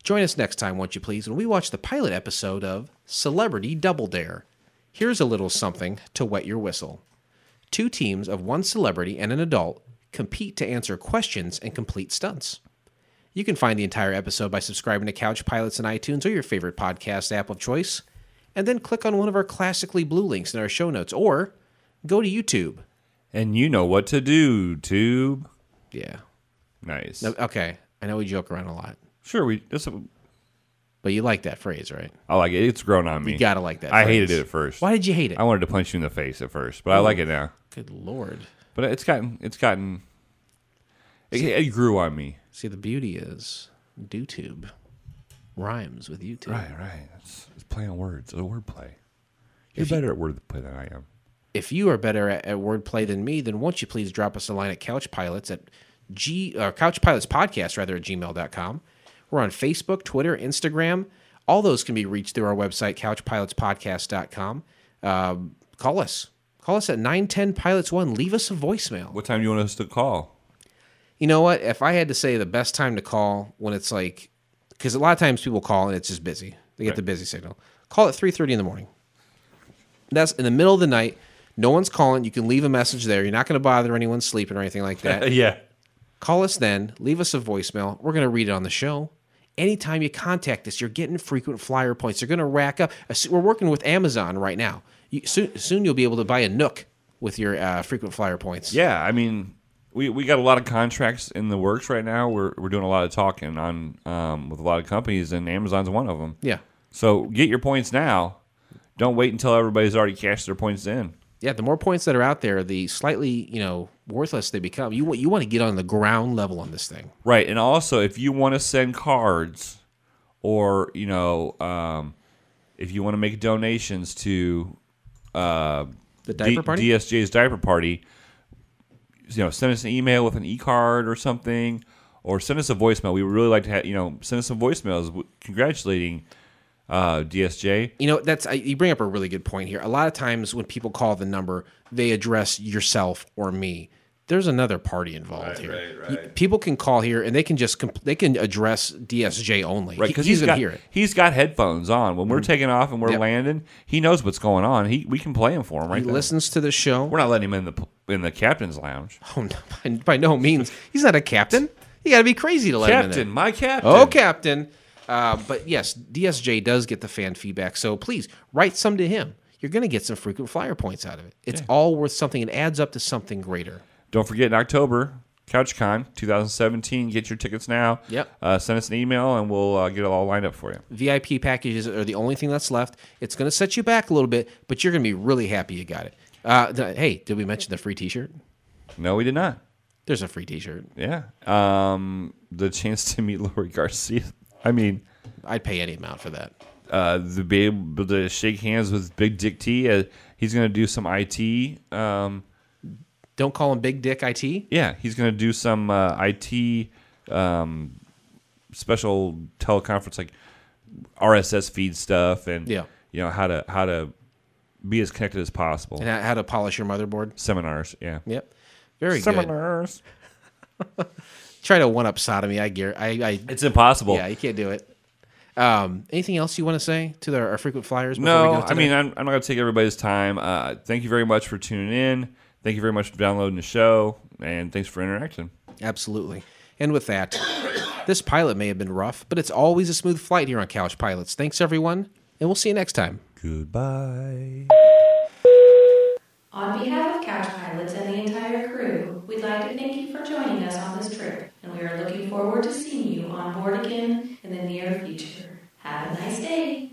Join us next time, won't you please, when we watch the pilot episode of Celebrity Double Dare. Here's a little something to wet your whistle. Two teams of one celebrity and an adult compete to answer questions and complete stunts. You can find the entire episode by subscribing to Couch Pilots on iTunes or your favorite podcast app of choice, and then click on one of our classically blue links in our show notes, or go to YouTube. And you know what to do, Tube. Yeah. Nice. No, okay, I know we joke around a lot. Sure, we. That's a, but you like that phrase, right? I like it. It's grown on me. You gotta like that. I phrase. hated it at first. Why did you hate it? I wanted to punch you in the face at first, but oh, I like it now. Good lord! But it's gotten, it's gotten, it, it grew on me. See, the beauty is DoTube rhymes with YouTube. Right, right. It's, it's on words, it's a wordplay. You're if better you, at wordplay than I am. If you are better at, at wordplay than me, then won't you please drop us a line at couchpilots at G or uh, couchpilots podcast rather at gmail.com. We're on Facebook, Twitter, Instagram. All those can be reached through our website, couchpilotspodcast.com. Um, call us. Call us at 910 Pilots 1. Leave us a voicemail. What time do you want us to call? you know what? If I had to say the best time to call when it's like, because a lot of times people call and it's just busy. They get right. the busy signal. Call at 3.30 in the morning. That's in the middle of the night. No one's calling. You can leave a message there. You're not going to bother anyone sleeping or anything like that. <laughs> yeah. Call us then. Leave us a voicemail. We're going to read it on the show. Anytime you contact us, you're getting frequent flyer points. They're going to rack up. We're working with Amazon right now. You, soon, soon you'll be able to buy a Nook with your uh, frequent flyer points. Yeah, I mean, we, we got a lot of contracts in the works right now. We're, we're doing a lot of talking on um, with a lot of companies, and Amazon's one of them. Yeah. So get your points now. Don't wait until everybody's already cashed their points in. Yeah, the more points that are out there, the slightly you know worthless they become. You you want to get on the ground level on this thing, right? And also, if you want to send cards, or you know, um, if you want to make donations to uh, the diaper D- party, DSJ's diaper party, you know, send us an email with an e card or something, or send us a voicemail. We would really like to have, you know, send us some voicemails congratulating uh, DSJ. You know, that's I, you bring up a really good point here. A lot of times when people call the number, they address yourself or me there's another party involved right, here. Right, right. People can call here and they can just they can address DSJ only. Right, because he, he's, he's going to hear it. He's got headphones on. When we're mm. taking off and we're yep. landing, he knows what's going on. He we can play him for him. Right, he there. listens to the show. We're not letting him in the in the captain's lounge. <laughs> Oh no, by, by no means. He's not a captain. He got to be crazy to let captain, him in. Captain, my captain. Oh, captain. Uh, but yes, DSJ does get the fan feedback. So please write some to him. You're going to get some frequent flyer points out of it. It's yeah. all worth something. It adds up to something greater. Don't forget in October, CouchCon 2017. Get your tickets now. Yep. Uh, send us an email and we'll uh, get it all lined up for you. VIP packages are the only thing that's left. It's going to set you back a little bit, but you're going to be really happy you got it. Uh, hey, did we mention the free T-shirt? No, we did not. There's a free T-shirt. Yeah. Um, the chance to meet Lori Garcia. I mean, I'd pay any amount for that. Uh, to be able to shake hands with Big Dick T. Uh, he's going to do some IT. Um, don't call him Big Dick IT. Yeah, he's going to do some uh, IT um, special teleconference like RSS feed stuff and Yeah. you know how to how to be as connected as possible. And how to polish your motherboard. Seminars, yeah. Yep. Very good. Seminars. <laughs> Try to one up sodomy. I gear. I. I It's impossible. yeah, you can't do it. Um, anything else you want to say to the, our frequent flyers? before we go No, I mean, I'm, I'm not going to take everybody's time. Uh, thank you very much for tuning in. Thank you very much for downloading the show, and thanks for interacting. Absolutely. And with that, <coughs> this pilot may have been rough, but it's always a smooth flight here on Couch Pilots. Thanks, everyone, and we'll see you next time. Goodbye. On behalf of Couch Pilots and the entire crew, we'd like to thank you for joining us on this trip, and we are looking forward to seeing you on board again in the near future. Have a nice day.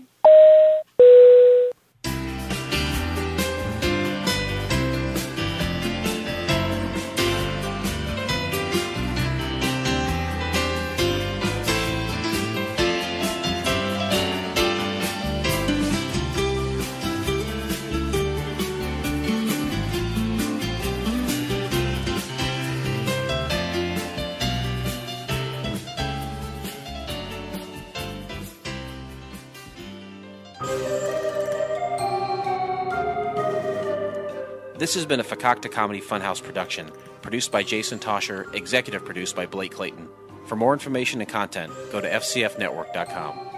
This has been a Fakakta Comedy Funhouse production, produced by Jason Tosher, executive produced by Blake Clayton. For more information and content, go to FCFnetwork.com.